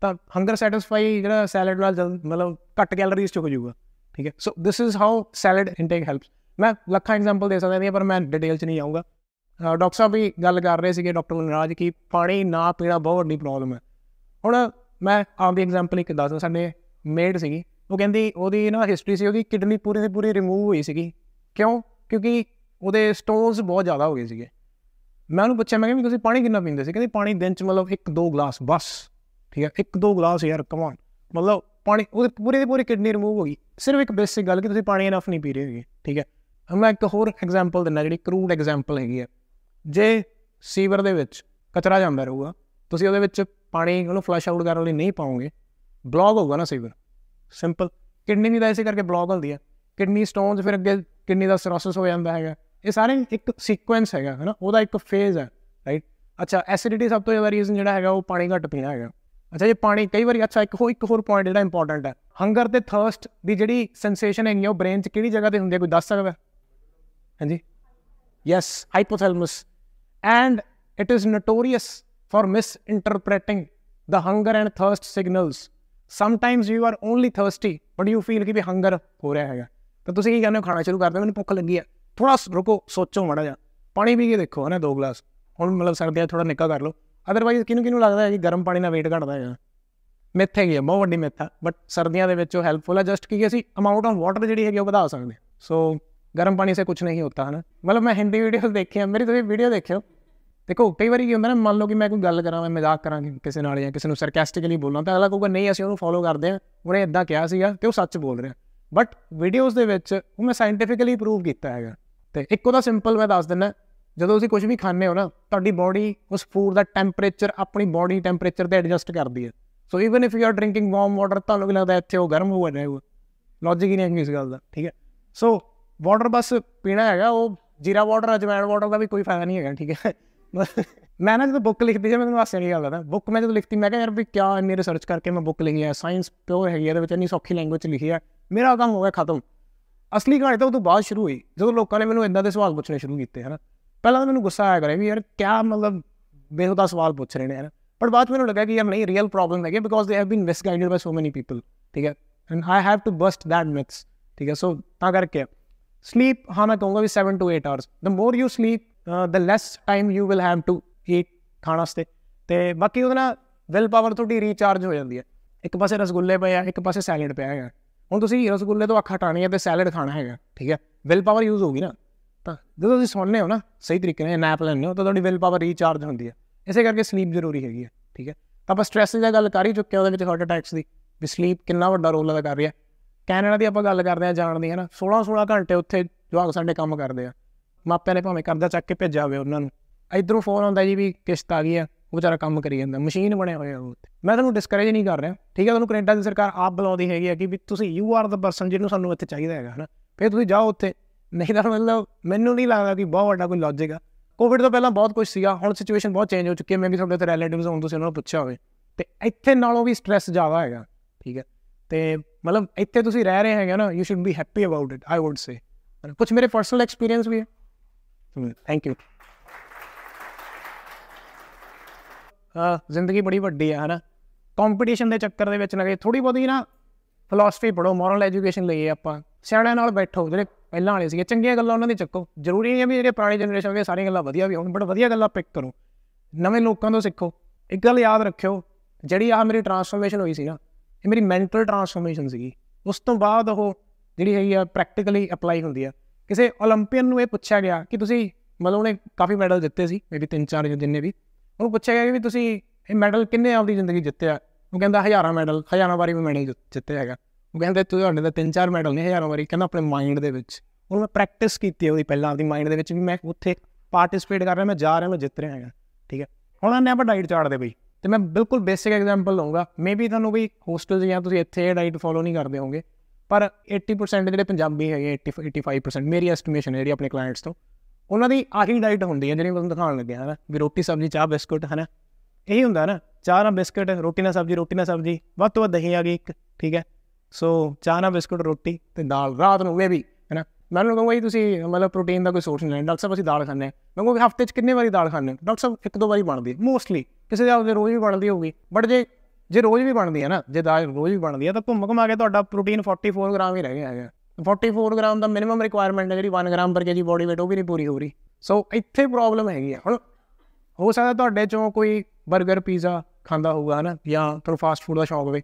ਤਾਂ ਹੰਗਰ ਸੈਟੀਸਫਾਈ ਜਿਹੜਾ ਸੈਲਡ ਨਾਲ ਮਤਲਬ ਘੱਟ ਕੈਲਰੀਜ਼ ਚੁੱਕ ਜਾਊਗਾ ਠੀਕ ਹੈ so this is how salad intake helps ਮੈਂ ਲੱਖਾਂ ਐਗਜ਼ਾਮਪਲ ਦੇ ਸਕਦਾ ਨਹੀਂ ਪਰ ਮੈਂ ਡਿਟੇਲ 'ਚ ਨਹੀਂ ਆਉਂਗਾ ਡਾਕਟਰ ਸਾਹਿਬ ਵੀ ਗੱਲ ਕਰ ਰਹੇ ਸੀਗੇ ਡਾਕਟਰ ਮਨਰਾਜ ਕੀ ਪਾਣੀ ਨਾ ਪੀਣਾ ਬਹੁਤ ਵੱਡੀ ਪ੍ਰੋਬਲਮ ਹੈ ਹੁਣ ਮੈਂ ਆਪਦੀ ਐਗਜ਼ਾਮਪਲ ਇੱਕ ਦੱਸਦਾ ਸਾਡੇ ਮੇਡ ਸੀਗੀ ਉਹ ਕਹਿੰਦੀ ਉਹਦੀ ਨਾ ਹਿਸਟਰੀ ਸੀ ਉਹਦੀ ਕਿਡਨੀ ਪੂਰੀ ਦੀ ਪੂਰੀ ਰਿਮੂਵ ਹੋਈ ਸੀਗੀ ਕਿਉਂ ਕਿਉਂਕਿ ਉਹਦੇ ਸਟੋਨਸ ਬਹੁਤ ਜ਼ਿਆਦਾ ਹੋ ਗਏ ਸੀਗੇ ਮੈਂ ਉਹਨੂੰ ਪੁੱਛਿਆ ਮੈਂ ਕਿ ਤੁਸੀਂ ਪਾਣੀ ਕਿੰਨਾ ਪੀਂਦੇ ਸੀ ਕਹਿੰਦੀ ਪਾਣੀ ਦਿਨ ਚ ਮਤਲਬ 1-2 ਗਲਾਸ ਬਸ ਠੀਕ ਹੈ 1-2 ਗਲਾਸ ਯਾਰ ਕਮ ਮਤਲਬ ਪਾਣੀ ਉਹ ਪੂਰੀ ਦੀ ਪੂਰੀ ਕਿਡਨੀ ਰਿਮੂਵ ਹੋ ਗਈ ਸਿਰਫ ਇੱਕ ਬੇਸਿਕ ਗੱਲ ਕਿ ਤੁਸੀਂ ਪਾਣੀ ਇਨਫ ਨਹੀਂ ਪੀ ਰਹੇ ਹੋਗੇ ਠੀਕ ਹੈ ਮੈਂ ਇੱਕ ਹੋਰ ਐਗਜ਼ਾਮਪਲ ਦਿੰਦਾ ਜਿਹੜੀ ਕਰੂਡ ਐਗਜ਼ਾਮਪਲ ਹੈਗੀ ਹੈ ਜੇ ਸੀਵਰ ਦੇ ਵਿੱਚ ਕਚਰਾ ਜਾਂਦਾ ਰਹੂਗਾ ਤੁਸੀਂ ਉਹਦੇ ਵਿੱਚ ਪਾਣੀ ਉਹਨੂੰ ਫਲਸ਼ ਆਊਟ ਕਰਨ ਲਈ ਨਹੀਂ ਪਾਉਂਗੇ ਬਲੌਕ ਹੋਊਗਾ ਨਾ ਸੀਵਰ ਸਿੰਪਲ ਕਿਡਨੀ ਵੀ ਦਾ ਇਸੇ ਕਰਕੇ ਬਲੌਕ ਹੁੰਦੀ ਹੈ ਕਿਡਨੀ ਸਟੋਨਸ ਫਿਰ ਅੱਗੇ ਕਿਡਨੀ ਦਾ ਸਿਰੋਸਿਸ ਹੋ ਜਾਂਦਾ ਹੈਗਾ ਇਹ ਸਾਰੇ ਇੱਕ ਸੀਕੁਐਂਸ ਹੈਗਾ ਹੈਨਾ ਉਹਦਾ ਇੱਕ ਫੇਜ਼ ਹੈ ਰਾਈਟ ਅੱਛਾ ਐਸਿਡਿਟੀ ਸਭ ਤੋਂ ਜ਼ਿਆਦਾ ਰੀਜ਼ਨ ਜਿਹੜਾ ਹੈਗਾ ਉਹ ਪਾਣੀ ਘੱਟ ਪੀਣਾ ਹੈਗਾ ਅੱਛਾ ਜੇ ਪਾਣੀ ਕਈ ਵਾਰੀ ਅੱਛਾ ਇੱਕ ਹੋਰ ਇੱਕ ਹੋਰ ਪੁਆਇੰਟ ਜਿਹੜਾ ਇੰਪੋਰਟੈਂਟ ਹੈ ਹੰਗਰ ਤੇ ਥਰਸਟ ਦੀ ਜਿਹੜੀ ਸੈਂਸੇਸ਼ਨ ਹੈਗੀ ਉਹ ਬ੍ਰੇਨ 'ਚ ਕਿਹੜੀ ਜਗ੍ਹਾ ਤੇ ਹੁੰਦੀ ਹੈ ਕੋਈ ਦੱਸ ਸਕਦਾ ਹਾਂਜੀ yes hypothalamus and it is notorious for misinterpreting hunger and thirst signals sometimes you are only thirsty but you feel ਕਿ ਵੀ ਹੰਗਰ ਹੋ ਰਿਹਾ ਹੈਗਾ ਤਾਂ ਤੁਸੀਂ ਕੀ ਕਰਦੇ ਹੋ ਖਾਣਾ ਸ਼ੁਰੂ ਕਰਦੇ ਮੈਨੂੰ ਭੁੱਖ ਲੱਗੀ ਹੈ ਥੋੜਾ ਰੁਕੋ ਸੋਚੋ ਮੜਾ ਜਾ ਪਾਣੀ ਪੀ ਕੇ ਦੇਖੋ ਹਨਾ ਦੋ ਗਲਾਸ ਹੁਣ ਮਤਲਬ ਸਕਦੇ ਆ ਥੋੜਾ ਨਿੱਕਾ ਕਰ ਲਓ ਅਦਰਵਾਈਜ਼ ਕਿਨੂੰ ਕਿਨੂੰ ਲੱਗਦਾ ਹੈ ਕਿ ਗਰਮ ਪਾਣੀ ਨਾਲ weight ਘਟਦਾ ਹੈਗਾ ਮਿੱਥ ਹੈਗੀ ਬਹੁਤ ਵੱਡੀ ਮਿੱਥ ਹੈ ਬਟ ਸਰਦੀਆਂ ਦੇ ਵਿੱਚ ਉਹ ਹੈਲਪਫੁਲ ਹੈ ਜਸਟ ਕਿ ਅਸੀਂ ਅਮਾਉਂਟ ਆਫ ਵਾਟਰ ਜਿਹੜੀ ਹੈਗੀ ਉਹ ਵਧਾ ਸਕਦੇ ਸੋ ਗਰਮ ਪਾਣੀ ਸੇ ਕੁਝ ਨਹੀਂ ਹੁੰਦਾ ਹਨਾ ਮਤਲਬ ਮੈਂ ਹਿੰਦੀ ਵੀਡੀਓਜ਼ ਦੇਖੇ ਆ ਮੇਰੀ ਤੁਸੀਂ ਵੀਡੀਓ ਦੇਖਿਓ ਦੇਖੋ ਕਈ ਵਾਰੀ ਕੀ ਹੁੰਦਾ ਨਾ ਮੰਨ ਲਓ ਕਿ ਮੈਂ ਕੋਈ ਗੱਲ ਕਰਾਂ ਮੈਂ ਮਜ਼ਾਕ ਕਰਾਂ ਕਿਸੇ ਨਾਲ ਜਾਂ ਕਿਸੇ ਨੂੰ ਸਰਕਾਸਟਿਕਲੀ ਬੋਲਾਂ ਤਾਂ ਅਗਲਾ ਕਹੂਗਾ ਨਹੀਂ ਅਸੀਂ ਉਹਨੂੰ ਫੋਲੋ ਕਰਦੇ ਆ ਉਹਨੇ ਇਦਾਂ ਕਿਹਾ ਸੀਗਾ ਤੇ ਉਹ ਸੱਚ ਬੋਲ ਰਿਹਾ ਬਟ ਵੀਡੀਓਜ਼ ਦੇ ਵਿੱਚ ਉਹ ਮੈਂ ਸਾਇੰਟੀਫਿਕਲੀ ਪ੍ਰੂਵ ਕੀਤਾ ਹੈਗਾ ਤੇ ਇੱਕ ਉਹਦਾ ਸਿੰਪਲ ਮੈਂ ਦੱਸ ਦਿੰਨਾ ਜਦੋਂ ਤੁਸੀਂ ਕੁਝ ਵੀ ਖਾਂਦੇ ਹੋ ਨਾ ਤੁਹਾਡੀ ਬਾਡੀ ਉਸ ਫੂਡ ਦਾ ਟੈਂਪਰੇਚਰ ਆਪਣੀ ਬਾਡੀ ਟੈਂਪਰੇਚਰ ਤੇ ਐਡਜਸਟ ਕਰਦੀ ਹੈ so even if you are drinking warm water ਤੁਹਾਨੂੰ ਵੀ ਲੱਗਦਾ ਇੱਥੇ ਉਹ ਗਰਮ ਹੋ ਜਾਏਗਾ ਲੌਜੀਕ ਹੀ ਨਹੀਂ ਇਸ ਗੱਲ ਦਾ ਠੀਕ ਹੈ ਸੋ ਵਾਟਰ ਬਸ ਪੀਣਾ ਹੈਗਾ ਉਹ ਜੀਰਾ ਵਾਟਰ ਅਜਵਾਇਣ ਵਾਟਰ ਦਾ ਵੀ ਕੋਈ ਫਾਇਦਾ ਨਹੀਂ ਹੈਗਾ ਠੀਕ ਹੈ ਮੈਂ ਨਾ ਜਦੋਂ ਬੁੱਕ ਲਿਖਦੀ ਜਾਂ ਮੈਨੂੰ ਵਾਸਿਆ ਨਹੀਂ ਗੱਲ ਦਾ ਬੁੱਕ ਮੈਂ ਜਦੋਂ ਲਿਖਤੀ ਮੈਂ ਕਿਹਾ ਯਾਰ ਵੀ ਕਿਆ ਮੇਰੇ ਸਰਚ ਕਰਕੇ ਮੈਂ ਬੁੱਕ ਲਿਖੀ ਹੈ ਸਾਇੰਸ ਪਿਓਰ ਹੈਗੀ ਇਹਦੇ ਵਿੱਚ ਇੰਨੀ ਸੌਖੀ ਲੈਂਗੁਏਜ ਲਿਖੀ ਹੈ ਮੇਰਾ ਕੰਮ ਹੋ ਗਿਆ ਖਤਮ ਅਸਲੀ ਕਹਾਣੀ ਤਾਂ ਉਦੋਂ ਬਾਅਦ ਸ਼ੁਰੂ ਹੋਈ ਜਦੋਂ ਲੋਕਾਂ ਨੇ ਮੈਨੂੰ ਇਦਾਂ ਦੇ ਸਵਾਲ ਪੁੱਛਣੇ ਸ਼ੁਰੂ ਕੀਤੇ ਹਨਾ ਪਹਿਲਾਂ ਮੈਨੂੰ ਗੁੱਸਾ ਆਇਆ ਕਰੇ ਵੀ ਯਾਰ ਕਿਆ ਮਤਲਬ ਬੇਹੋਦਾ ਸਵਾਲ ਪੁੱਛ ਰਹੇ ਨੇ ਯਾਰ ਪਰ ਬਾਅਦ ਮੈਨੂੰ ਲੱਗਾ ਕਿ ਯਾਰ ਨਹੀਂ ਰੀਅਲ ਪ੍ਰੋਬਲਮ ਹੈਗੇ because they have been misguided by so many people ਠੀਕ ਹੈ and I have to bust that myths ਠੀਕ ਹੈ ਸੋ ਤਾਂ ਕਰਕੇ ਸਲੀਪ ਹਾਂ ਮੈਂ ਕਹੂੰਗਾ ਵੀ 7 to 8 hours the more you sleep the less time you will have to eat ਖਾਣਾ ਸਤੇ ਤੇ ਬਾਕੀ ਉਹਦੇ ਨਾਲ ਵਿਲ ਪਾਵਰ ਤੁਹਾਡੀ ਰੀਚਾਰਜ ਹੋ ਜਾਂਦੀ ਹੈ ਇੱਕ ਪਾਸੇ ਰਸਗੁੱਲੇ ਪਏ ਆ ਇੱਕ ਪਾਸੇ ਸੈਲਡ ਪਿਆ ਹੈਗਾ ਹੁਣ ਤੁਸੀਂ ਰਸਗੁੱਲੇ ਤੋਂ ਅੱਖ ਹਟਾਣੀ ਹੈ ਤੇ ਸੈਲਡ ਖਾਣਾ ਹੈਗਾ ਠੀਕ ਹੈ ਵਿਲ ਪਾਵਰ ਯੂਜ਼ ਹੋਗੀ ਨਾ ਤਾਂ ਜਦੋਂ ਤੁਸੀਂ ਸੁਣਨੇ ਹੋ ਨਾ ਸਹੀ ਤਰੀਕੇ ਨਾਲ ਨੈਪ ਲੈਣੇ ਹੋ ਤਾਂ ਤੁਹਾਡੀ ਵਿਲ ਪਾਵਰ ਰੀਚਾਰਜ ਹੁੰਦੀ ਹੈ ਇਸੇ ਕਰਕੇ ਸਲੀਪ ਜ਼ਰੂਰੀ ਹੈਗੀ ਹੈ ਠੀਕ ਹੈ ਤਾਂ ਆਪਾਂ ਸਟ੍ਰੈਸ ਦੀ ਗੱਲ ਕਰ ਹੀ ਚੁੱਕੇ ਹਾਂ ਉਹਦੇ ਵਿੱਚ ਹਾਰਟ ਅਟੈਕਸ ਦੀ ਵੀ ਸਲੀਪ ਕਿੰਨਾ ਵੱਡਾ ਰੋਲ ਅਦਾ ਕਰ ਰਿਹਾ ਕੈਨੇਡਾ ਦੀ ਆਪਾਂ ਗੱਲ ਕਰਦੇ ਆ ਜਾਣ ਦੀ ਹੈ ਨਾ 16 16 ਘੰਟੇ ਉੱਥੇ ਜਵਾਗ ਸਾਡੇ ਕੰਮ ਕਰਦੇ ਆ ਮਾਪਿਆਂ ਨੇ ਭਾਵੇਂ ਕਰਦਾ ਚੱਕ ਕੇ ਭੇਜਿਆ ਹੋਵੇ ਉਹਨਾਂ ਨੂੰ ਇਧਰੋਂ ਫੋਨ ਆਉਂਦਾ ਜੀ ਵੀ ਕਿਸ਼ਤ ਆ ਗਈ ਆ ਉਹ ਵਿਚਾਰਾ ਕੰਮ ਕਰੀ ਜਾਂਦਾ ਮਸ਼ੀਨ ਬਣਿਆ ਹੋਇਆ ਉਹ ਮੈਂ ਤੁਹਾਨੂੰ ਡਿਸਕਰੇਜ ਨਹੀਂ ਕਰ ਰਿਹਾ ਠੀਕ ਹੈ ਤੁਹਾਨੂੰ ਕੈਨੇਡਾ ਦੀ ਸਰਕਾਰ ਆਪ ਬੁਲਾਉਂਦੀ ਹੈਗੀ ਆ ਕਿ ਵੀ ਤੁਸੀਂ ਯੂ ਆਰ ਦਾ ਪਰਸਨ ਜਿਹਨੂੰ ਸਾਨੂੰ ਇੱਥੇ ਚਾਹੀਦਾ ਹੈਗਾ ਹਨਾ ਫਿਰ ਤੁਸੀਂ ਜਾਓ ਉੱਥੇ ਨਹੀਂ ਤਾਂ ਮਤਲਬ ਮੈਨੂੰ ਨਹੀਂ ਲੱਗਦਾ ਕਿ ਬਹੁਤ ਵੱਡਾ ਕੋਈ ਲੌਜੀਕ ਆ ਕੋਵਿਡ ਤੋਂ ਪਹਿਲਾਂ ਬਹੁਤ ਕੁਝ ਸੀਗਾ ਹੁਣ ਸਿਚੁਏਸ਼ਨ ਬਹੁਤ ਚੇਂਜ ਹੋ ਚੁੱਕੀ ਹੈ ਮੈਂ ਵੀ ਤੁਹਾਡੇ ਤੇ ਰਿਲੇਟਿਵਸ ਹੋਣ ਤੁਸੀਂ ਉਹਨਾਂ ਨੂੰ ਪੁੱਛਿਆ ਹੋਵੇ ਤੇ ਇੱਥੇ ਨਾਲੋਂ ਵੀ ਸਟ्रेस ਜ਼ਿਆਦਾ ਹੈਗਾ ਠੀਕ ਹੈ ਤੇ ਮਤਲਬ ਇੱਥੇ ਤੁਸੀਂ ਰਹਿ ਰਹੇ ਹੈਗੇ ਨਾ you should be happy about it I would say ਕੁਝ ਮੇਰੇ ਪਰਸਨਲ ਐਕਸਪੀਰੀਅੰਸ ਵੀ ਹੈ ਥੈਂਕ ਯੂ ਜ਼ਿੰਦਗੀ ਬੜੀ ਵੱਡੀ ਹੈ ਹਨਾ ਕੰਪੀਟੀਸ਼ਨ ਦੇ ਚੱਕਰ ਦੇ ਵਿੱਚ ਲਗੇ ਥੋੜੀ ਬਹੁਤੀ ਨਾ ਫਿਲਾਸਫੀ ਪੜੋ ਮੋਰਲ ਐਜੂਕੇਸ਼ਨ ਲਈਏ ਆਪਾਂ ਸਿਆਣਿਆਂ ਨਾਲ ਬੈਠੋ ਜਿਹੜੇ ਪਹਿਲਾਂ ਵਾਲੇ ਸੀਗੇ ਚੰਗੀਆਂ ਗੱਲਾਂ ਉਹਨਾਂ ਦੀ ਚੱਕੋ ਜ਼ਰੂਰੀ ਨਹੀਂ ਵੀ ਜਿਹੜੇ ਪੁਰਾਣੀ ਜਨਰੇਸ਼ਨ ਦੇ ਸਾਰੀਆਂ ਗੱਲਾਂ ਵਧੀਆ ਵੀ ਹੋਣ ਬਟ ਵਧੀਆ ਗੱਲਾਂ ਪਿਕ ਕਰੋ ਨਵੇਂ ਲੋਕਾਂ ਤੋਂ ਸਿੱਖੋ ਇੱਕ ਗੱਲ ਯਾਦ ਰੱਖਿਓ ਜਿਹੜੀ ਆ ਮੇਰੀ ਟਰਾਂਸਫਰਮੇਸ਼ਨ ਹੋਈ ਸੀ ਨਾ ਇਹ ਮੇਰੀ ਮੈਂਟਲ ਟਰਾਂਸਫਰਮੇਸ਼ਨ ਸੀਗੀ ਉਸ ਤੋਂ ਬਾਅਦ ਉਹ ਜਿਹੜੀ ਹੈਗੀ ਆ ਪ੍ਰੈਕਟੀਕਲੀ ਅਪਲਾਈ ਹੁੰਦੀ ਆ ਕਿਸੇ 올림ਪੀਅਨ ਨੂੰ ਇਹ ਪੁੱਛਿਆ ਗਿਆ ਕਿ ਤੁਸੀਂ ਮਤਲਬ ਉਹਨੇ ਕਾਫੀ ਮੈਡਲ ਜਿੱਤੇ ਸੀ ਮੇਬੀ 3-4 ਜਿੰਨੇ ਵੀ ਉਹਨੂੰ ਪੁੱਛਿਆ ਗਿਆ ਕਿ ਵੀ ਤੁਸੀਂ ਇਹ ਮੈਡਲ ਕਿੰਨੇ ਆਪਦੀ ਜ਼ਿੰਦਗੀ ਆ ਉਹ ਕਹਿੰਦਾ ਹਜ਼ਾਰਾਂ ਮੈਡਲ ਹਜ਼ਾਰਾਂ ਵਾਰੀ ਮੈਂ ਮੈਡਲ ਜਿੱਤੇ ਹੈਗਾ ਉਹ ਕਹਿੰਦਾ ਤੁਹਾਡੇ ਦਾ ਤਿੰਨ ਚਾਰ ਮੈਡਲ ਨੇ ਹਜ਼ਾਰਾਂ ਵਾਰੀ ਕਹਿੰਦਾ ਆਪਣੇ ਮਾਈਂਡ ਦੇ ਵਿੱਚ ਉਹ ਮੈਂ ਪ੍ਰੈਕਟਿਸ ਕੀਤੀ ਉਹਦੀ ਪਹਿਲਾਂ ਆਪਣੀ ਮਾਈਂਡ ਦੇ ਵਿੱਚ ਵੀ ਮੈਂ ਉੱਥੇ ਪਾਰਟਿਸਿਪੇਟ ਕਰ ਰਿਹਾ ਮੈਂ ਜਾ ਰਿਹਾ ਮੈਂ ਜਿੱਤ ਰਿਹਾ ਹੈਗਾ ਠੀਕ ਹੈ ਹੁਣ ਆਨੇ ਆਪਾਂ ਡਾਈਟ ਚਾਰਟ ਦੇ ਬਈ ਤੇ ਮੈਂ ਬਿਲਕੁਲ ਬੇਸਿਕ ਐਗਜ਼ਾਮਪਲ ਲਵਾਂਗਾ ਮੇਬੀ ਤੁਹਾਨੂੰ ਵੀ ਹੋਸਟਲ ਜਾਂ ਤੁਸੀਂ ਇੱਥੇ ਡਾਈਟ ਫੋਲੋ ਨਹੀਂ ਕਰਦੇ ਹੋਗੇ ਪਰ 80% ਜਿਹੜੇ ਪੰਜਾਬੀ ਹੈਗੇ 80 85% ਮੇਰੀ ਐਸਟੀਮੇਸ਼ਨ ਹੈ ਜਿਹੜੀ ਆਪਣੇ ਕਲਾਇੰਟਸ ਤੋਂ ਉਹਨਾਂ ਦੀ ਆਹੀ ਡਾਈਟ ਹੁੰਦੀ ਹੈ ਜਿਹੜੀ ਮੈਂ ਤੁਹਾਨੂੰ ਦਿਖਾਉਣ ਲੱਗਿਆ ਹੈ ਵੀ ਰੋਟੀ ਸਬਜ਼ੀ ਚਾਹ ਬਿਸਕੁਟ ਹੈ ਨਾ ਇਹੀ ਹੁੰਦਾ ਨਾ ਚਾਹ ਨਾਲ ਬਿਸਕਟ ਰੋਟੀ ਨਾਲ ਸਬਜ਼ੀ ਰੋਟੀ ਨਾਲ ਸਬਜ਼ੀ ਵੱਧ ਤੋਂ ਵੱਧ ਦਹੀਂ ਆ ਗਈ ਇੱਕ ਠੀਕ ਹੈ ਸੋ ਚਾਹ ਨਾਲ ਬਿਸਕਟ ਰੋਟੀ ਤੇ ਦਾਲ ਰਾਤ ਨੂੰ ਵੀ ਵੀ ਹੈਨਾ ਮੈਂ ਉਹਨੂੰ ਕਹੂੰਗਾ ਵੀ ਤੁਸੀਂ ਮਤਲਬ ਪ੍ਰੋਟੀਨ ਦਾ ਕੋਈ ਸੋਰਸ ਨਹੀਂ ਡਾਕਟਰ ਸਾਹਿਬ ਅਸੀਂ ਦਾਲ ਖਾਂਦੇ ਹਾਂ ਮੈਂ ਕਹਿੰਦਾ ਹਫਤੇ 'ਚ ਕਿੰਨੇ ਵਾਰੀ ਦਾਲ ਖਾਂਦੇ ਡਾਕਟਰ ਸਾਹਿਬ ਇੱਕ ਦੋ ਵਾਰੀ ਬਣਦੀ ਹੈ ਮੋਸਟਲੀ ਕਿਸੇ ਦੇ ਆਪਦੇ ਰੋਜ਼ ਵੀ ਬਣਦੀ ਹੋਊਗੀ ਬਟ ਜੇ ਜੇ ਰੋਜ਼ ਵੀ ਬਣਦੀ ਹੈ ਨਾ ਜੇ ਦਾਲ ਰੋਜ਼ ਵੀ ਬਣਦੀ ਹੈ ਤਾਂ ਘੁੰਮ ਮਾ ਕੇ ਤੁਹਾਡਾ ਪ੍ਰੋਟੀਨ 44 ਗ੍ਰਾਮ ਹੀ ਰਹਿ ਗਿਆ ਹੈਗਾ 44 ਗ੍ਰਾਮ ਦਾ ਮਿਨੀਮਮ ਰਿਕੁਆਇਰਮੈਂਟ ਹੈ ਜਿਹੜੀ 1 gram per KG body weight ਉਹ ਵੀ ਨਹੀਂ ਪੂਰੀ ਹੋ ਰਹੀ ਸੋ ਇੱਥੇ ਪ੍ਰੋਬਲਮ ਹੈਗੀ ਹੈ ਹੁਣ ਹੋ ਸਕਦਾ ਤੁਹਾਡੇ ਚੋਂ ਕੋਈ 버ਗਰ ਪੀਜ਼ਾ ਖਾਂਦਾ ਹੋਊਗਾ ਹਨਾ ਜਾਂ ਤੁਹਾਨੂੰ ਫਾਸਟ ਫੂਡ ਦਾ ਸ਼ੌਕ ਹੋਵੇ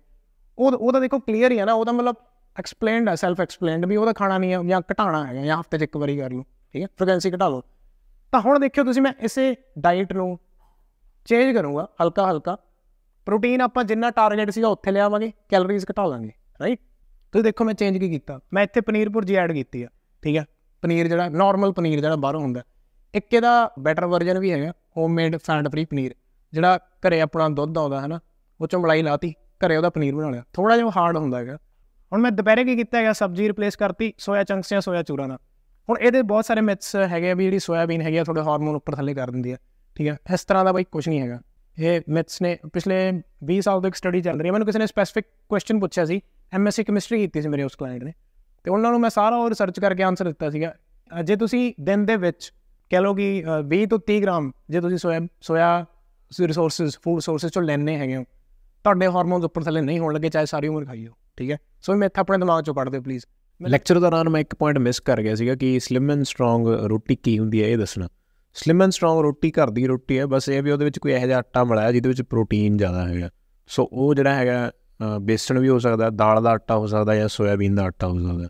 ਉਹ ਉਹਦਾ ਦੇਖੋ ਕਲੀਅਰ ਹੀ ਹੈ ਨਾ ਉਹਦਾ ਮਤਲਬ ਐਕਸਪਲੇਨਡ ਹੈ ਸੈਲਫ ਐਕਸਪਲੇਨਡ ਵੀ ਉਹਦਾ ਖਾਣਾ ਨਹੀਂ ਹੈ ਜਾਂ ਘਟਾਣਾ ਹੈ ਜਾਂ ਹਫਤੇ 'ਚ ਇੱਕ ਵਾਰੀ ਕਰ ਲਓ ਠੀਕ ਹੈ ਫ੍ਰੀਕੁਐਂਸੀ ਘਟਾ ਲਓ ਤਾਂ ਹੁਣ ਦੇਖਿਓ ਤੁਸੀਂ ਮੈਂ ਇਸੇ ਡਾਈਟ ਨੂੰ ਚੇਂਜ ਕਰੂੰਗਾ ਹਲਕਾ ਹਲਕਾ ਪ੍ਰੋਟੀਨ ਆਪਾਂ ਜਿੰਨਾ ਟਾਰਗੇਟ ਸੀਗਾ ਉੱਥੇ ਲਿਆਵਾਂਗੇ ਕੈਲਰੀਜ਼ ਘਟਾ ਲਾਂਗੇ ਰਾਈਟ ਤੁਸੀਂ ਦੇਖੋ ਮੈਂ ਚੇਂਜ ਕੀ ਕੀਤਾ ਮੈਂ ਇੱਥੇ ਪਨੀਰ ਭੁਰਜੀ ਐਡ ਕੀਤੀ ਆ ਠੀਕ ਆ ਪਨੀਰ ਜਿਹੜਾ ਨਾਰਮਲ ਪਨੀਰ ਜਿਹੜਾ ਬਾਹਰੋਂ ਹੁੰਦਾ ਇੱਕ ਇਹਦਾ ਬੈਟਰ ਵਰਜ਼ਨ ਵੀ ਹੈਗਾ ਹੋਮਮੇਡ ਫੈਟ ਫ੍ਰੀ ਪਨੀਰ ਜਿਹੜਾ ਘਰੇ ਆਪਣਾ ਦੁੱਧ ਆਉਂਦਾ ਹੈ ਨਾ ਉਹ ਚੋਂ ਮਲਾਈ ਲਾਤੀ ਘਰੇ ਉਹਦਾ ਪਨੀਰ ਬਣਾ ਲਿਆ ਥੋੜਾ ਜਿਹਾ ਹਾਰਡ ਹੁੰਦਾ ਹੈਗਾ ਹੁਣ ਮੈਂ ਦੁਪਹਿਰੇ ਕੀ ਕੀਤਾ ਹੈਗਾ ਸਬਜ਼ੀ ਰਿਪਲੇਸ ਕਰਤੀ ਸੋਇਆ ਚੰਕਸ ਜਾਂ ਸੋਇਆ ਚੂਰਾ ਨਾਲ ਹੁਣ ਇਹਦੇ ਬਹੁਤ ਸਾਰੇ ਮਿਥਸ ਹੈਗੇ ਆ ਵੀ ਜਿਹੜੀ ਸੋਇਆਬੀਨ ਹੈਗੀ ਆ ਤੁਹਾਡੇ ਹਾਰਮੋਨ ਉੱਪਰ ਥੱਲੇ ਕਰ ਦਿੰਦੀ ਆ ਠੀਕ ਆ ਇਸ ਤਰ੍ਹਾਂ ਦਾ ਬਈ ਕੁਝ ਨਹੀਂ ਹੈਗਾ ਇਹ ਮਿਥਸ ਨੇ ਪਿਛਲੇ 20 ਸਾਲ ਤੋਂ ਇੱਕ ਸਟੱਡੀ ਚੱਲ ਰਹੀ ਹੈ ਮੈਨੂੰ ਕਿਸੇ ਨੇ ਸਪੈਸਿਫਿਕ ਕੁਐਸਚਨ ਪੁੱਛਿਆ ਸੀ ਐਮਐਸਸੀ ਕੈਮਿਸਟਰੀ ਕੀਤੀ ਸੀ ਮੇਰੇ ਉਸ ਕਲਾਇੰਟ ਨੇ ਤੇ ਉਹਨਾਂ ਨੂੰ ਮੈਂ ਸਾਰਾ ਉਹ ਰਿਸਰਚ ਕਰਕੇ ਆਨਸਰ ਦਿੱਤਾ ਸੀਗਾ ਜੇ ਤੁਸੀਂ ਦਿਨ ਦੇ ਵਿੱਚ ਕਹ ਲਓ ਕਿ 20 ਤੋਂ 30 ਗ੍ਰਾਮ ਜੇ ਤੁਸੀਂ soya soya resources food sources ਚੋਂ ਲੈਣੇ ਹੈਗੇ ਹੋ ਤੁਹਾਡੇ ਹਾਰਮੋਨਸ ਉੱਪਰ ਥੱਲੇ ਨਹੀਂ ਹੋਣ ਲੱਗੇ ਚਾਹੇ ਸਾਰੀ ਉਮਰ ਖਾਈਓ ਠੀਕ ਹੈ ਸੋ ਮੈਂ ਇੱਥੇ ਆਪਣੇ ਦਿਮਾਗ ਚੋਂ ਪੜਦੇ ਦਿਓ ਪਲੀਜ਼ ਲੈਕਚਰ ਦੌਰਾਨ ਮੈਂ ਇੱਕ ਪੁਆਇੰਟ ਮਿਸ ਕਰ ਗਿਆ ਸੀਗਾ ਕਿ ਸਲਿਮ ਐਂਡ ਸਟਰੋਂਗ ਰੋਟੀ ਕੀ ਹੁੰਦੀ ਹੈ ਇਹ ਦੱਸਣਾ ਸਲਿਮ ਐਂਡ ਸਟਰੋਂਗ ਰੋਟੀ ਘਰ ਦੀ ਰੋਟੀ ਹੈ ਬਸ ਇਹ ਵੀ ਉਹਦੇ ਵਿੱਚ ਕੋਈ ਇਹੋ ਜਿਹਾ ਆਟਾ ਮਿਲਾਇਆ ਜਿਹਦੇ ਵਿੱਚ ਪ੍ਰੋਟੀਨ ਜ਼ਿਆਦਾ ਹੈਗਾ ਸੋ ਉਹ ਜਿਹੜਾ ਹੈਗਾ ਬੇਸਣ ਵੀ ਹੋ ਸਕਦਾ ਦਾਲ ਦਾ ਆਟਾ ਹੋ ਸਕਦਾ ਜਾਂ ਸੋਇਆਬੀਨ ਦਾ ਆਟਾ ਹੋ ਸਕਦਾ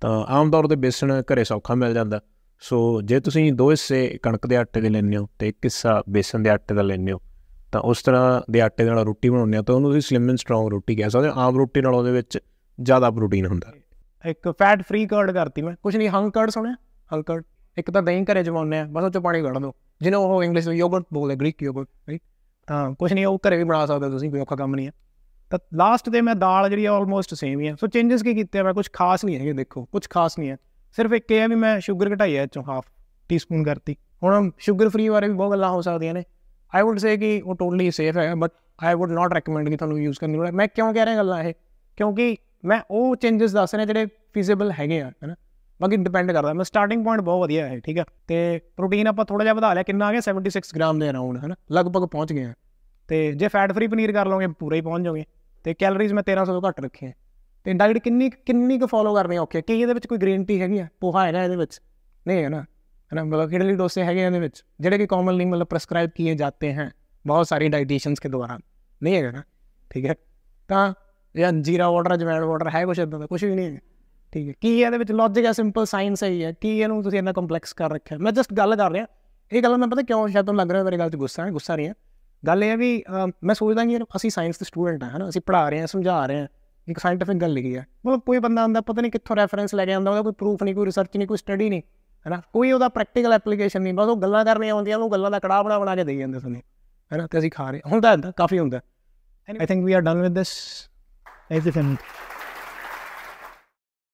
ਤਾਂ ਆਮ ਤੌਰ ਤੇ ਬੇਸਣ ਘਰੇ ਸੌਖਾ ਮਿਲ ਜਾਂਦਾ ਸੋ ਜੇ ਤੁਸੀਂ ਦੋ ਹਿੱਸੇ ਕਣਕ ਦੇ ਆਟੇ ਦੇ ਲੈਣੇ ਹੋ ਤੇ ਇੱਕ ਹਿੱਸਾ ਬੇਸਨ ਦੇ ਆਟੇ ਦਾ ਲੈਣੇ ਹੋ ਤਾਂ ਉਸ ਤਰ੍ਹਾਂ ਦੇ ਆਟੇ ਨਾਲ ਰੋਟੀ ਬਣਾਉਂਦੇ ਆ ਤਾਂ ਉਹਨੂੰ ਤੁਸੀਂ ਸਲਿਮ ਐਂਡ ਸਟਰੋਂਗ ਰੋਟੀ ਕਹਿ ਸਕਦੇ ਹੋ ਆਮ ਰੋਟੀ ਨਾਲ ਉਹਦੇ ਵਿੱਚ ਜ਼ਿਆਦਾ ਪ੍ਰੋਟੀਨ ਹੁੰਦਾ ਇੱਕ ਫੈਟ ਫ੍ਰੀ ਕਰਡ ਕਰਤੀ ਮੈਂ ਕੁਝ ਨਹੀਂ ਹੰਗ ਕਰਡ ਸੁਣਿਆ ਹੰਗ ਕਰਡ ਇੱਕ ਤਾਂ ਦਹੀਂ ਘਰੇ ਜਮਾਉਂਦੇ ਆ ਬਸ ਉਹ ਚ ਪਾਣੀ ਗੜ ਦੋ ਜਿਹਨੂੰ ਉਹ ਇੰਗਲਿਸ਼ ਵਿੱਚ ਯੋਗਰਟ ਬੋਲਦੇ ਗ੍ਰੀਕ ਯੋਗਰਟ ਰਾਈਟ ਤਾਂ ਕੁਝ ਨਹੀਂ ਉਹ ਘਰੇ ਵੀ ਬਣਾ ਸਕਦੇ ਤੁਸੀਂ ਕੋਈ ਔਖਾ ਕੰਮ ਨਹੀਂ ਹੈ ਤਾਂ ਲਾਸਟ ਦੇ ਮੈਂ ਦਾਲ ਜਿਹੜੀ ਆਲਮੋਸਟ ਸੇਮ ਹੀ ਆ ਸੋ ਚੇਂਜਸ ਕੀ ਕੀਤੇ ਆ ਮੈਂ ਕੁਝ ਖਾਸ ਨਹੀਂ ਹੈਗੇ ਦੇਖੋ ਕੁਝ ਖਾਸ ਨਹੀਂ ਹੈ ਸਿਰਫ ਇੱਕ ਇਹ ਆ ਵੀ ਮੈਂ ਸ਼ੂਗਰ ਘਟਾਈ ਐ ਚੋਂ ਹਾਫ ਟੀਸਪੂਨ ਕਰਤੀ ਹੁਣ ਸ਼ੂਗਰ ਫ੍ਰੀ ਬਾਰੇ ਵੀ ਬਹੁਤ ਗੱਲਾਂ ਹੋ ਸਕਦੀਆਂ ਨੇ ਆਈ ਊਡ ਸੇ ਕਿ ਉਹ ਟੋਟਲੀ ਸੇਫ ਹੈ but I would not recommend ਕਿ ਤੁਹਾਨੂੰ ਯੂਜ਼ ਕਰਨੀ ਮੈਂ ਕਿਉਂ ਕਹਿ ਰਿਹਾ ਗੱਲਾਂ ਇਹ ਕਿਉਂਕਿ ਮੈਂ ਉਹ ਚੇਂਜਸ ਦੱਸ ਰਿਹਾ ਜਿਹੜੇ ਫੀਜ਼ੀਬਲ ਹੈਗੇ ਆ ਹੈਨਾ ਬਾਕੀ ਡਿਪੈਂਡ ਕਰਦਾ ਮੈਂ ਸਟਾਰਟਿੰਗ ਪੁਆਇੰਟ ਬਹੁਤ ਵਧੀਆ ਹੈ ਠੀਕ ਆ ਤੇ ਪ੍ਰੋਟੀਨ ਆਪਾਂ ਥੋੜਾ ਜਿਹਾ ਵਧਾ ਲਿਆ ਕਿੰਨਾ ਆ ਗਿਆ 76 ਗ੍ਰਾਮ ਦੇ ਅਰਾਊਂਡ ਹੈਨਾ ਲਗਭਗ ਪਹੁੰਚ ਗਏ ਆ ਤੇ ਜੇ ਫੈਟ ਫ੍ਰੀ ਪਨੀਰ ਕਰ ਲਓਗੇ ਪੂਰਾ ਹੀ ਪਹੁੰਚ ਜਾਓਗੇ ਤੇ ਕੈਲਰੀਜ਼ ਮੈਂ 1300 ਤੋਂ ਘੱਟ ਰੱਖੀਆਂ ਤੇ ਡਾਈਟ ਕਿੰਨੀ ਕਿੰਨੀ ਕੁ ਫੋਲੋ ਕਰਨੀ ਓਕੇ ਕਿ ਇਹਦੇ ਵਿੱਚ ਕੋਈ ਗ੍ਰੀਨ ਟੀ ਹੈਗੀ ਆ ਪੋਹਾ ਹੈਗਾ ਇਹਦੇ ਵਿੱਚ ਨਹੀਂ ਹੈ ਨਾ ਹਨਾ ਮਤਲਬ ਕਿਹੜੇ ਲਈ ਦੋਸੇ ਹੈਗੇ ਇਹਦੇ ਵਿੱਚ ਜਿਹੜੇ ਕਿ ਕਾਮਨਲੀ ਮਤਲਬ ਪ੍ਰੈਸਕ੍ਰਾਈਬ ਕੀਏ ਜਾਂਦੇ ਹਨ ਬਹੁਤ ਸਾਰੇ ਡਾਈਟੀਸ਼ੀਅਨਸ ਕੇ ਦੁਆਰਾ ਨਹੀਂ ਹੈਗਾ ਨਾ ਠੀਕ ਹੈ ਤਾਂ ਜਾਂ ਜੀਰਾ ਵਾਟਰ ਜਵੈਨ ਵਾਟਰ ਹੈ ਕੁਛ ਇਦਾਂ ਦਾ ਕੁਝ ਵੀ ਨਹੀਂ ਹੈ ਠੀਕ ਹੈ ਕੀ ਇਹਦੇ ਵਿੱਚ ਲੌਜੀਕ ਹੈ ਸਿੰਪਲ ਸਾਇੰਸ ਹੈ ਹੈ ਕੀ ਇਹਨੂੰ ਤੁਸੀਂ ਇੰਨਾ ਕੰਪਲੈਕਸ ਕਰ ਰੱਖਿਆ ਮੈਂ ਜਸਟ ਗੱਲ ਕਰ ਰਿਹਾ ਇਹ ਗੱਲ ਮੈਂ ਪਤਾ ਕਿਉਂ ਸ਼ਾਇਦ ਤੁਹਾਨੂੰ ਲੱਗ ਰਿਹਾ ਮੇਰੇ ਗੱਲ ਤੇ ਗੁੱਸਾ ਹੈ ਗੁੱਸਾ ਨਹੀਂ ਹੈ ਗੱਲ ਇਹ ਹੈ ਵੀ ਮੈਂ ਸੋਚਦਾ ਕਿ ਅਸੀਂ ਸਾਇੰਸ ਦੇ ਸਟੂਡੈਂਟ ਹਾਂ ਹਨਾ ਅਸੀਂ ਪੜ੍ਹਾ ਰਹੇ ਹਾਂ ਸਮਝਾ ਰਹੇ ਹਾਂ ਇੱਕ ਸਾਇੰਟਿਫਿਕ ਗੱਲ ਲਿਖੀ ਹੈ ਮਤਲਬ ਕੋਈ ਬੰਦਾ ਹੁੰਦਾ ਪਤਾ ਨਹੀਂ ਕਿੱਥੋਂ ਰੈਫਰੈਂਸ ਲੈ ਕੇ ਆਉਂਦਾ ਉਹਦਾ ਕੋਈ ਪ੍ਰੂਫ ਨਹੀਂ ਕੋਈ ਰਿਸਰਚ ਨਹੀਂ ਕੋਈ ਸਟੱਡੀ ਨਹੀਂ ਹੈਨਾ ਕੋਈ ਉਹਦਾ ਪ੍ਰੈਕਟੀਕਲ ਐਪਲੀਕੇਸ਼ਨ ਨਹੀਂ ਬਸ ਉਹ ਗੱਲਾਂ ਕਰਨੀਆਂ ਆਉਂਦੀਆਂ ਉਹ ਗੱਲਾਂ ਦਾ ਕੜਾ ਬਣਾ ਬਣਾ ਕੇ ਦੇ ਜਾਂਦੇ ਸਾਨੂੰ ਹੈਨਾ ਤੇ ਅਸੀਂ ਖਾ ਰਹੇ ਹੁੰਦਾ ਹੁੰਦਾ ਕਾਫੀ ਹੁੰਦਾ I think we are done with this as if